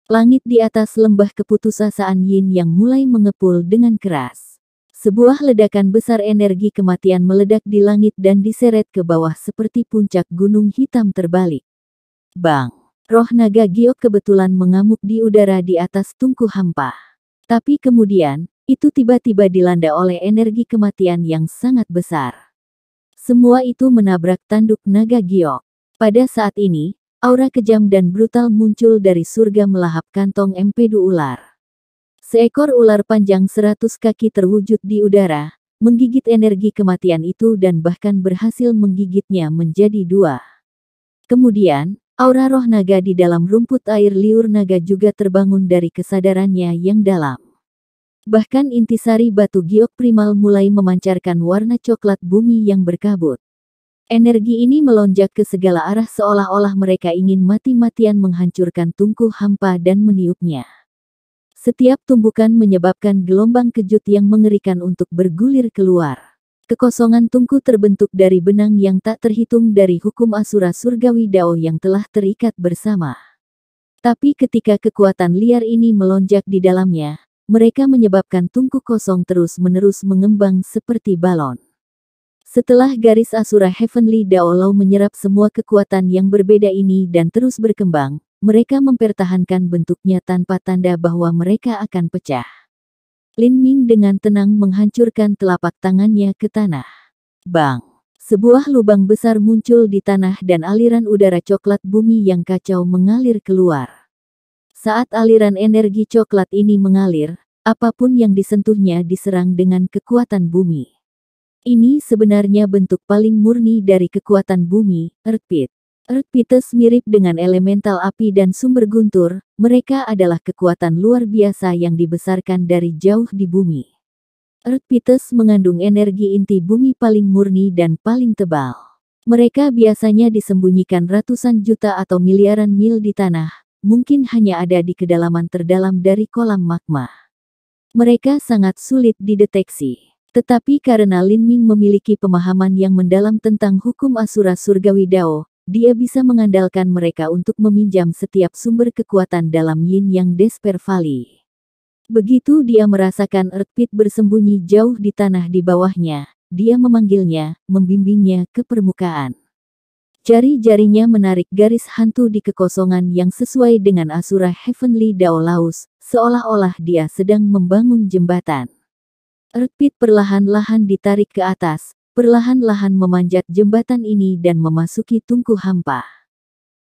Langit di atas lembah keputusasaan Yin yang mulai mengepul dengan keras. Sebuah ledakan besar energi kematian meledak di langit dan diseret ke bawah seperti puncak gunung hitam terbalik. Bang! Roh naga giok kebetulan mengamuk di udara di atas tungku hampa. Tapi kemudian, itu tiba-tiba dilanda oleh energi kematian yang sangat besar. Semua itu menabrak tanduk naga giok. Pada saat ini, aura kejam dan brutal muncul dari surga melahap kantong empedu ular. Seekor ular panjang seratus kaki terwujud di udara, menggigit energi kematian itu dan bahkan berhasil menggigitnya menjadi dua. Kemudian, aura roh naga di dalam rumput air liur naga juga terbangun dari kesadarannya yang dalam. Bahkan intisari batu giok primal mulai memancarkan warna coklat bumi yang berkabut. Energi ini melonjak ke segala arah seolah-olah mereka ingin mati-matian menghancurkan tungku hampa dan meniupnya. Setiap tumbukan menyebabkan gelombang kejut yang mengerikan untuk bergulir keluar. Kekosongan tungku terbentuk dari benang yang tak terhitung dari hukum asura surgawi Dao yang telah terikat bersama. Tapi ketika kekuatan liar ini melonjak di dalamnya, mereka menyebabkan tungku kosong terus-menerus mengembang seperti balon. Setelah garis Asura Heavenly Daolau menyerap semua kekuatan yang berbeda ini dan terus berkembang, mereka mempertahankan bentuknya tanpa tanda bahwa mereka akan pecah. Lin Ming dengan tenang menghancurkan telapak tangannya ke tanah. Bang! Sebuah lubang besar muncul di tanah dan aliran udara coklat bumi yang kacau mengalir keluar. Saat aliran energi coklat ini mengalir, apapun yang disentuhnya diserang dengan kekuatan bumi. Ini sebenarnya bentuk paling murni dari kekuatan bumi, Earth Pites mirip dengan elemental api dan sumber guntur, mereka adalah kekuatan luar biasa yang dibesarkan dari jauh di bumi. Pites mengandung energi inti bumi paling murni dan paling tebal. Mereka biasanya disembunyikan ratusan juta atau miliaran mil di tanah, mungkin hanya ada di kedalaman terdalam dari kolam magma. Mereka sangat sulit dideteksi. Tetapi karena Lin Ming memiliki pemahaman yang mendalam tentang hukum asura surgawi Dao, dia bisa mengandalkan mereka untuk meminjam setiap sumber kekuatan dalam yin yang Desper Valley. Begitu dia merasakan Earth Pit bersembunyi jauh di tanah di bawahnya, dia memanggilnya, membimbingnya ke permukaan. Jari-jarinya menarik garis hantu di kekosongan yang sesuai dengan asura Heavenly Daolaus, seolah-olah dia sedang membangun jembatan. Erpit perlahan-lahan ditarik ke atas, perlahan-lahan memanjat jembatan ini dan memasuki tungku hampa.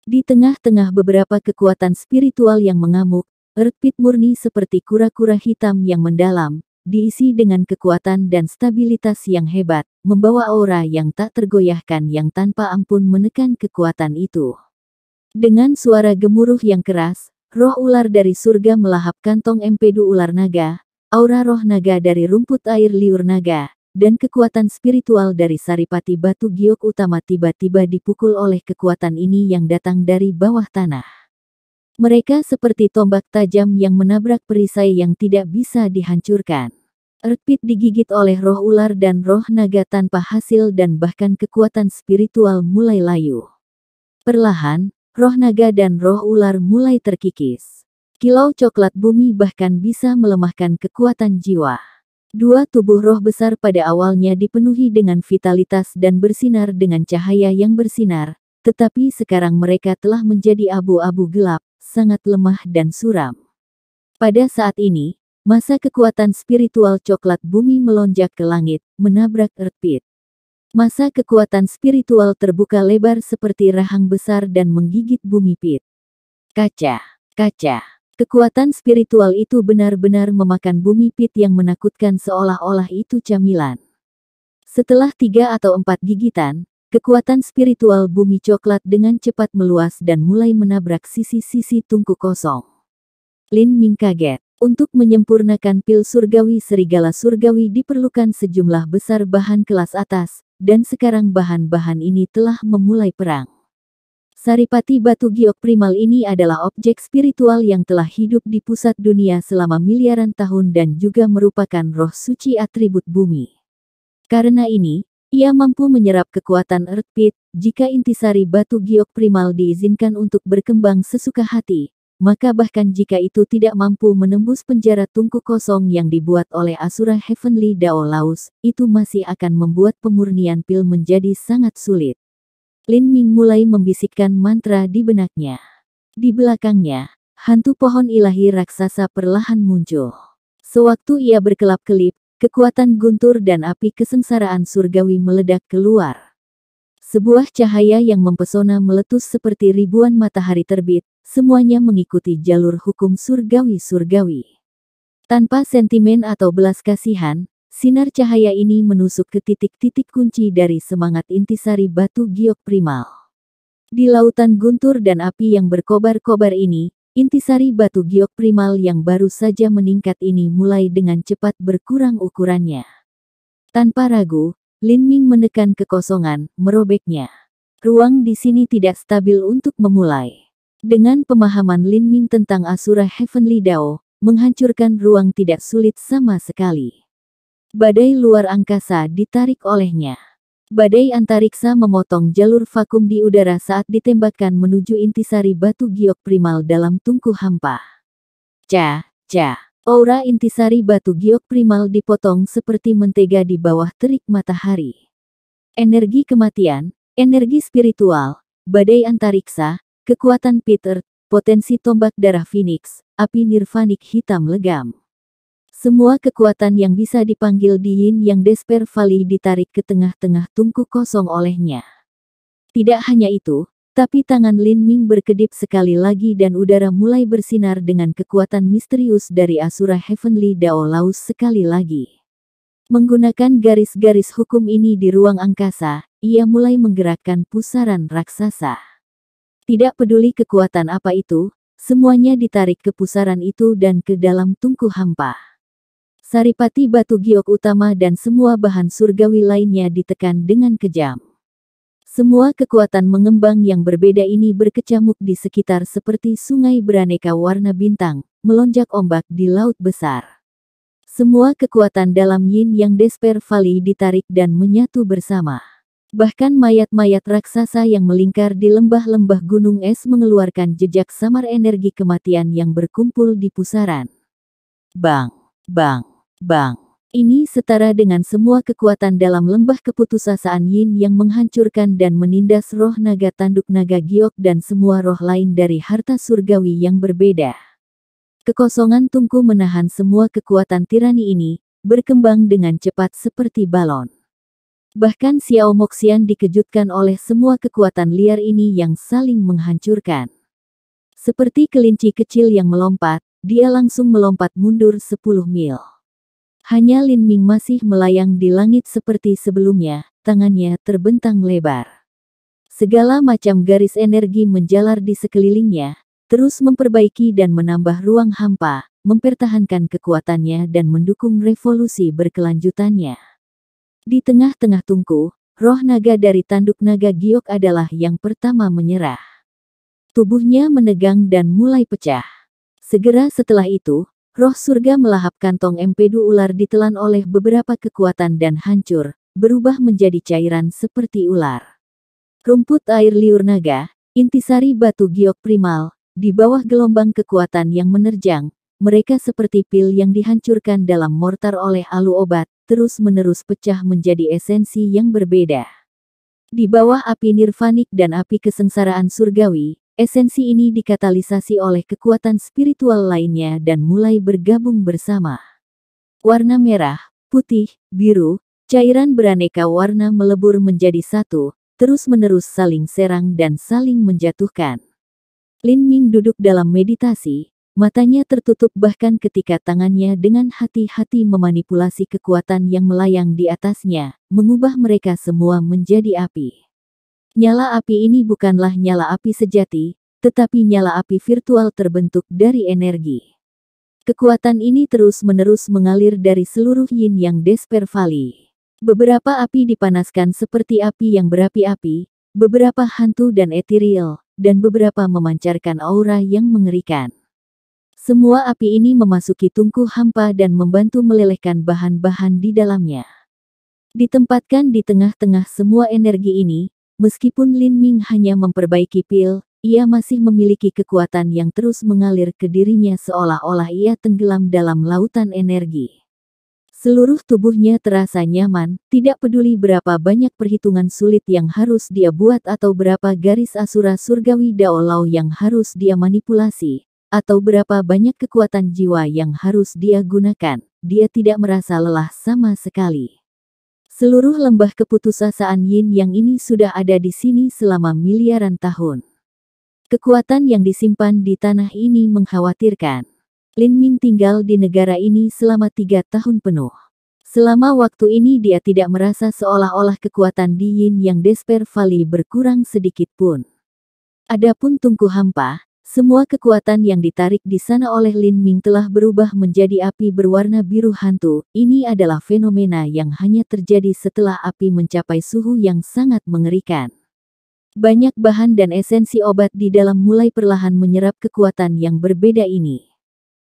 Di tengah-tengah beberapa kekuatan spiritual yang mengamuk, Erpit murni seperti kura-kura hitam yang mendalam, diisi dengan kekuatan dan stabilitas yang hebat, membawa aura yang tak tergoyahkan yang tanpa ampun menekan kekuatan itu. Dengan suara gemuruh yang keras, roh ular dari surga melahap kantong empedu ular naga, aura roh naga dari rumput air liur naga, dan kekuatan spiritual dari saripati batu giok utama tiba-tiba dipukul oleh kekuatan ini yang datang dari bawah tanah. Mereka seperti tombak tajam yang menabrak perisai yang tidak bisa dihancurkan. Erpit digigit oleh roh ular dan roh naga tanpa hasil dan bahkan kekuatan spiritual mulai layu. Perlahan, roh naga dan roh ular mulai terkikis. Kilau coklat bumi bahkan bisa melemahkan kekuatan jiwa. Dua tubuh roh besar pada awalnya dipenuhi dengan vitalitas dan bersinar dengan cahaya yang bersinar, tetapi sekarang mereka telah menjadi abu-abu gelap, sangat lemah dan suram. Pada saat ini, Masa kekuatan spiritual coklat bumi melonjak ke langit, menabrak erpit. Masa kekuatan spiritual terbuka lebar seperti rahang besar dan menggigit bumi pit. Kaca, kaca. Kekuatan spiritual itu benar-benar memakan bumi pit yang menakutkan seolah-olah itu camilan. Setelah tiga atau empat gigitan, Kekuatan spiritual bumi coklat dengan cepat meluas dan mulai menabrak sisi-sisi tungku kosong. Lin Ming kaget. Untuk menyempurnakan pil surgawi serigala surgawi diperlukan sejumlah besar bahan kelas atas, dan sekarang bahan-bahan ini telah memulai perang. Saripati batu giok primal ini adalah objek spiritual yang telah hidup di pusat dunia selama miliaran tahun dan juga merupakan roh suci atribut bumi. Karena ini, ia mampu menyerap kekuatan Earth Pit, jika intisari batu giok primal diizinkan untuk berkembang sesuka hati, maka bahkan jika itu tidak mampu menembus penjara tungku kosong yang dibuat oleh Asura Heavenly Dao Laos, itu masih akan membuat pemurnian pil menjadi sangat sulit. Lin Ming mulai membisikkan mantra di benaknya. Di belakangnya, hantu pohon ilahi raksasa perlahan muncul. Sewaktu ia berkelap-kelip, kekuatan guntur dan api kesengsaraan surgawi meledak keluar. Sebuah cahaya yang mempesona meletus seperti ribuan matahari terbit, semuanya mengikuti jalur hukum surgawi-surgawi. Tanpa sentimen atau belas kasihan, sinar cahaya ini menusuk ke titik-titik kunci dari semangat intisari batu giok primal. Di lautan guntur dan api yang berkobar-kobar ini, intisari batu giok primal yang baru saja meningkat ini mulai dengan cepat berkurang ukurannya. Tanpa ragu, Lin Ming menekan kekosongan, merobeknya. Ruang di sini tidak stabil untuk memulai. Dengan pemahaman Lin Ming tentang Asura Heavenly Dao, menghancurkan ruang tidak sulit sama sekali. Badai luar angkasa ditarik olehnya. Badai antariksa memotong jalur vakum di udara saat ditembakkan menuju intisari batu giok primal dalam tungku hampa. Ca, ca. Aura intisari batu giok primal dipotong seperti mentega di bawah terik matahari. Energi kematian, energi spiritual, badai antariksa, kekuatan Peter, potensi tombak darah Phoenix, api nirvanik hitam legam. Semua kekuatan yang bisa dipanggil Diin yang Desper Valley ditarik ke tengah-tengah tungku kosong olehnya. Tidak hanya itu, tapi tangan Lin Ming berkedip sekali lagi dan udara mulai bersinar dengan kekuatan misterius dari Asura Heavenly Dao Laos sekali lagi. Menggunakan garis-garis hukum ini di ruang angkasa, ia mulai menggerakkan pusaran raksasa. Tidak peduli kekuatan apa itu, semuanya ditarik ke pusaran itu dan ke dalam tungku hampa. Saripati batu giok utama dan semua bahan surgawi lainnya ditekan dengan kejam. Semua kekuatan mengembang yang berbeda ini berkecamuk di sekitar seperti sungai beraneka warna bintang, melonjak ombak di laut besar. Semua kekuatan dalam yin yang Desper Valley ditarik dan menyatu bersama. Bahkan mayat-mayat raksasa yang melingkar di lembah-lembah gunung es mengeluarkan jejak samar energi kematian yang berkumpul di pusaran. Bang, bang, bang. Ini setara dengan semua kekuatan dalam lembah keputusasaan Yin yang menghancurkan dan menindas roh naga tanduk naga giok dan semua roh lain dari harta surgawi yang berbeda. Kekosongan tungku menahan semua kekuatan tirani ini, berkembang dengan cepat seperti balon. Bahkan Xiao Moxian dikejutkan oleh semua kekuatan liar ini yang saling menghancurkan. Seperti kelinci kecil yang melompat, dia langsung melompat mundur 10 mil. Hanya Lin Ming masih melayang di langit seperti sebelumnya, tangannya terbentang lebar. Segala macam garis energi menjalar di sekelilingnya, terus memperbaiki dan menambah ruang hampa, mempertahankan kekuatannya dan mendukung revolusi berkelanjutannya. Di tengah-tengah tungku, roh naga dari tanduk naga giok adalah yang pertama menyerah. Tubuhnya menegang dan mulai pecah. Segera setelah itu, Roh surga melahap kantong empedu ular ditelan oleh beberapa kekuatan dan hancur, berubah menjadi cairan seperti ular. Rumput air liur naga, intisari batu giok primal, di bawah gelombang kekuatan yang menerjang, mereka seperti pil yang dihancurkan dalam mortar oleh alu obat, terus-menerus pecah menjadi esensi yang berbeda. Di bawah api nirvanik dan api kesengsaraan surgawi, Esensi ini dikatalisasi oleh kekuatan spiritual lainnya dan mulai bergabung bersama. Warna merah, putih, biru, cairan beraneka warna melebur menjadi satu, terus-menerus saling serang dan saling menjatuhkan. Lin Ming duduk dalam meditasi, matanya tertutup bahkan ketika tangannya dengan hati-hati memanipulasi kekuatan yang melayang di atasnya, mengubah mereka semua menjadi api. Nyala api ini bukanlah nyala api sejati, tetapi nyala api virtual terbentuk dari energi. Kekuatan ini terus-menerus mengalir dari seluruh yin yang Desper Valley. Beberapa api dipanaskan seperti api yang berapi-api, beberapa hantu dan etiril, dan beberapa memancarkan aura yang mengerikan. Semua api ini memasuki tungku hampa dan membantu melelehkan bahan-bahan di dalamnya. Ditempatkan di tengah-tengah semua energi ini, Meskipun Lin Ming hanya memperbaiki pil, ia masih memiliki kekuatan yang terus mengalir ke dirinya seolah-olah ia tenggelam dalam lautan energi. Seluruh tubuhnya terasa nyaman, tidak peduli berapa banyak perhitungan sulit yang harus dia buat atau berapa garis asura surgawi daolau yang harus dia manipulasi, atau berapa banyak kekuatan jiwa yang harus dia gunakan, dia tidak merasa lelah sama sekali. Seluruh lembah keputusasaan yin yang ini sudah ada di sini selama miliaran tahun. Kekuatan yang disimpan di tanah ini mengkhawatirkan. Lin Ming tinggal di negara ini selama tiga tahun penuh. Selama waktu ini dia tidak merasa seolah-olah kekuatan di yin yang Desper Valley berkurang sedikit pun. Adapun Tungku Hampa, semua kekuatan yang ditarik di sana oleh Lin Ming telah berubah menjadi api berwarna biru hantu. Ini adalah fenomena yang hanya terjadi setelah api mencapai suhu yang sangat mengerikan. Banyak bahan dan esensi obat di dalam mulai perlahan menyerap kekuatan yang berbeda ini.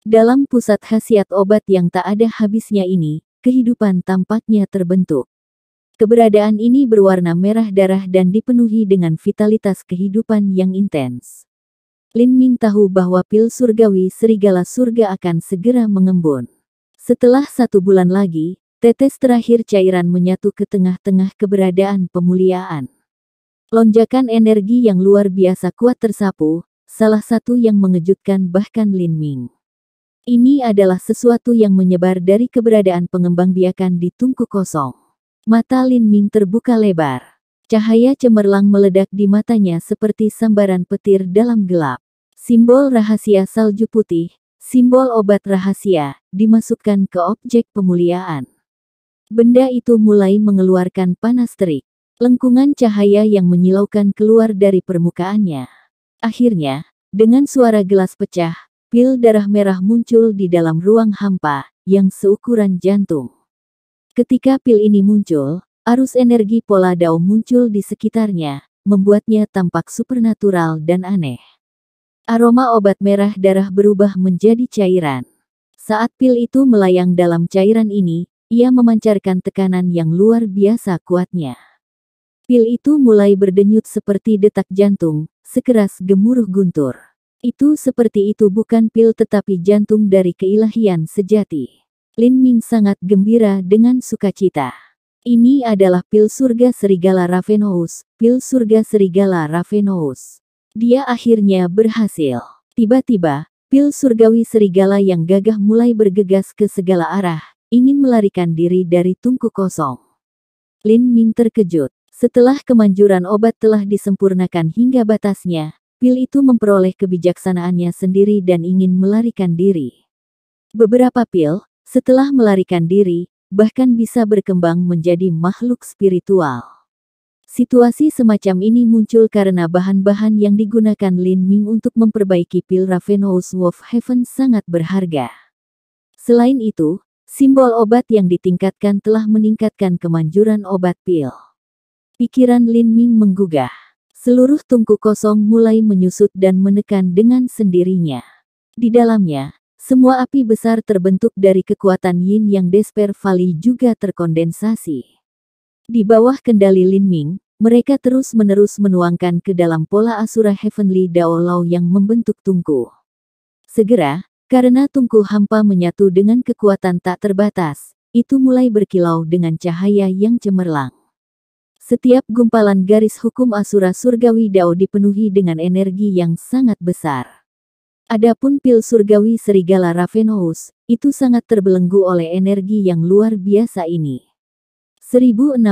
Dalam pusat khasiat obat yang tak ada habisnya ini, kehidupan tampaknya terbentuk. Keberadaan ini berwarna merah darah dan dipenuhi dengan vitalitas kehidupan yang intens. Lin Ming tahu bahwa pil surgawi serigala surga akan segera mengembun. Setelah satu bulan lagi, tetes terakhir cairan menyatu ke tengah-tengah keberadaan pemuliaan. Lonjakan energi yang luar biasa kuat tersapu, salah satu yang mengejutkan bahkan Lin Ming. Ini adalah sesuatu yang menyebar dari keberadaan pengembang biakan di tungku kosong. Mata Lin Ming terbuka lebar. Cahaya cemerlang meledak di matanya seperti sambaran petir dalam gelap. Simbol rahasia salju putih, simbol obat rahasia, dimasukkan ke objek pemuliaan. Benda itu mulai mengeluarkan panas terik. Lengkungan cahaya yang menyilaukan keluar dari permukaannya. Akhirnya, dengan suara gelas pecah, pil darah merah muncul di dalam ruang hampa, yang seukuran jantung. Ketika pil ini muncul, arus energi pola daun muncul di sekitarnya, membuatnya tampak supernatural dan aneh. Aroma obat merah darah berubah menjadi cairan. Saat pil itu melayang dalam cairan ini, ia memancarkan tekanan yang luar biasa kuatnya. Pil itu mulai berdenyut seperti detak jantung, sekeras gemuruh guntur. Itu seperti itu bukan pil tetapi jantung dari keilahian sejati. Lin Ming sangat gembira dengan sukacita. Ini adalah pil surga serigala Ravenous, pil surga serigala Ravenous. Dia akhirnya berhasil. Tiba-tiba, pil surgawi serigala yang gagah mulai bergegas ke segala arah, ingin melarikan diri dari tungku kosong. Lin Ming terkejut. Setelah kemanjuran obat telah disempurnakan hingga batasnya, pil itu memperoleh kebijaksanaannya sendiri dan ingin melarikan diri. Beberapa pil, setelah melarikan diri, bahkan bisa berkembang menjadi makhluk spiritual. Situasi semacam ini muncul karena bahan-bahan yang digunakan Lin Ming untuk memperbaiki pil Ravenous Wolf Heaven sangat berharga. Selain itu, simbol obat yang ditingkatkan telah meningkatkan kemanjuran obat pil. Pikiran Lin Ming menggugah. Seluruh tungku kosong mulai menyusut dan menekan dengan sendirinya. Di dalamnya, semua api besar terbentuk dari kekuatan yin yang Desper Valley juga terkondensasi. Di bawah kendali Lin Ming, mereka terus-menerus menuangkan ke dalam pola asura Heavenly Dao Lao yang membentuk tungku. Segera, karena tungku hampa menyatu dengan kekuatan tak terbatas, itu mulai berkilau dengan cahaya yang cemerlang. Setiap gumpalan garis hukum asura surgawi Dao dipenuhi dengan energi yang sangat besar. Adapun pil surgawi serigala Ravenous, itu sangat terbelenggu oleh energi yang luar biasa ini. 1660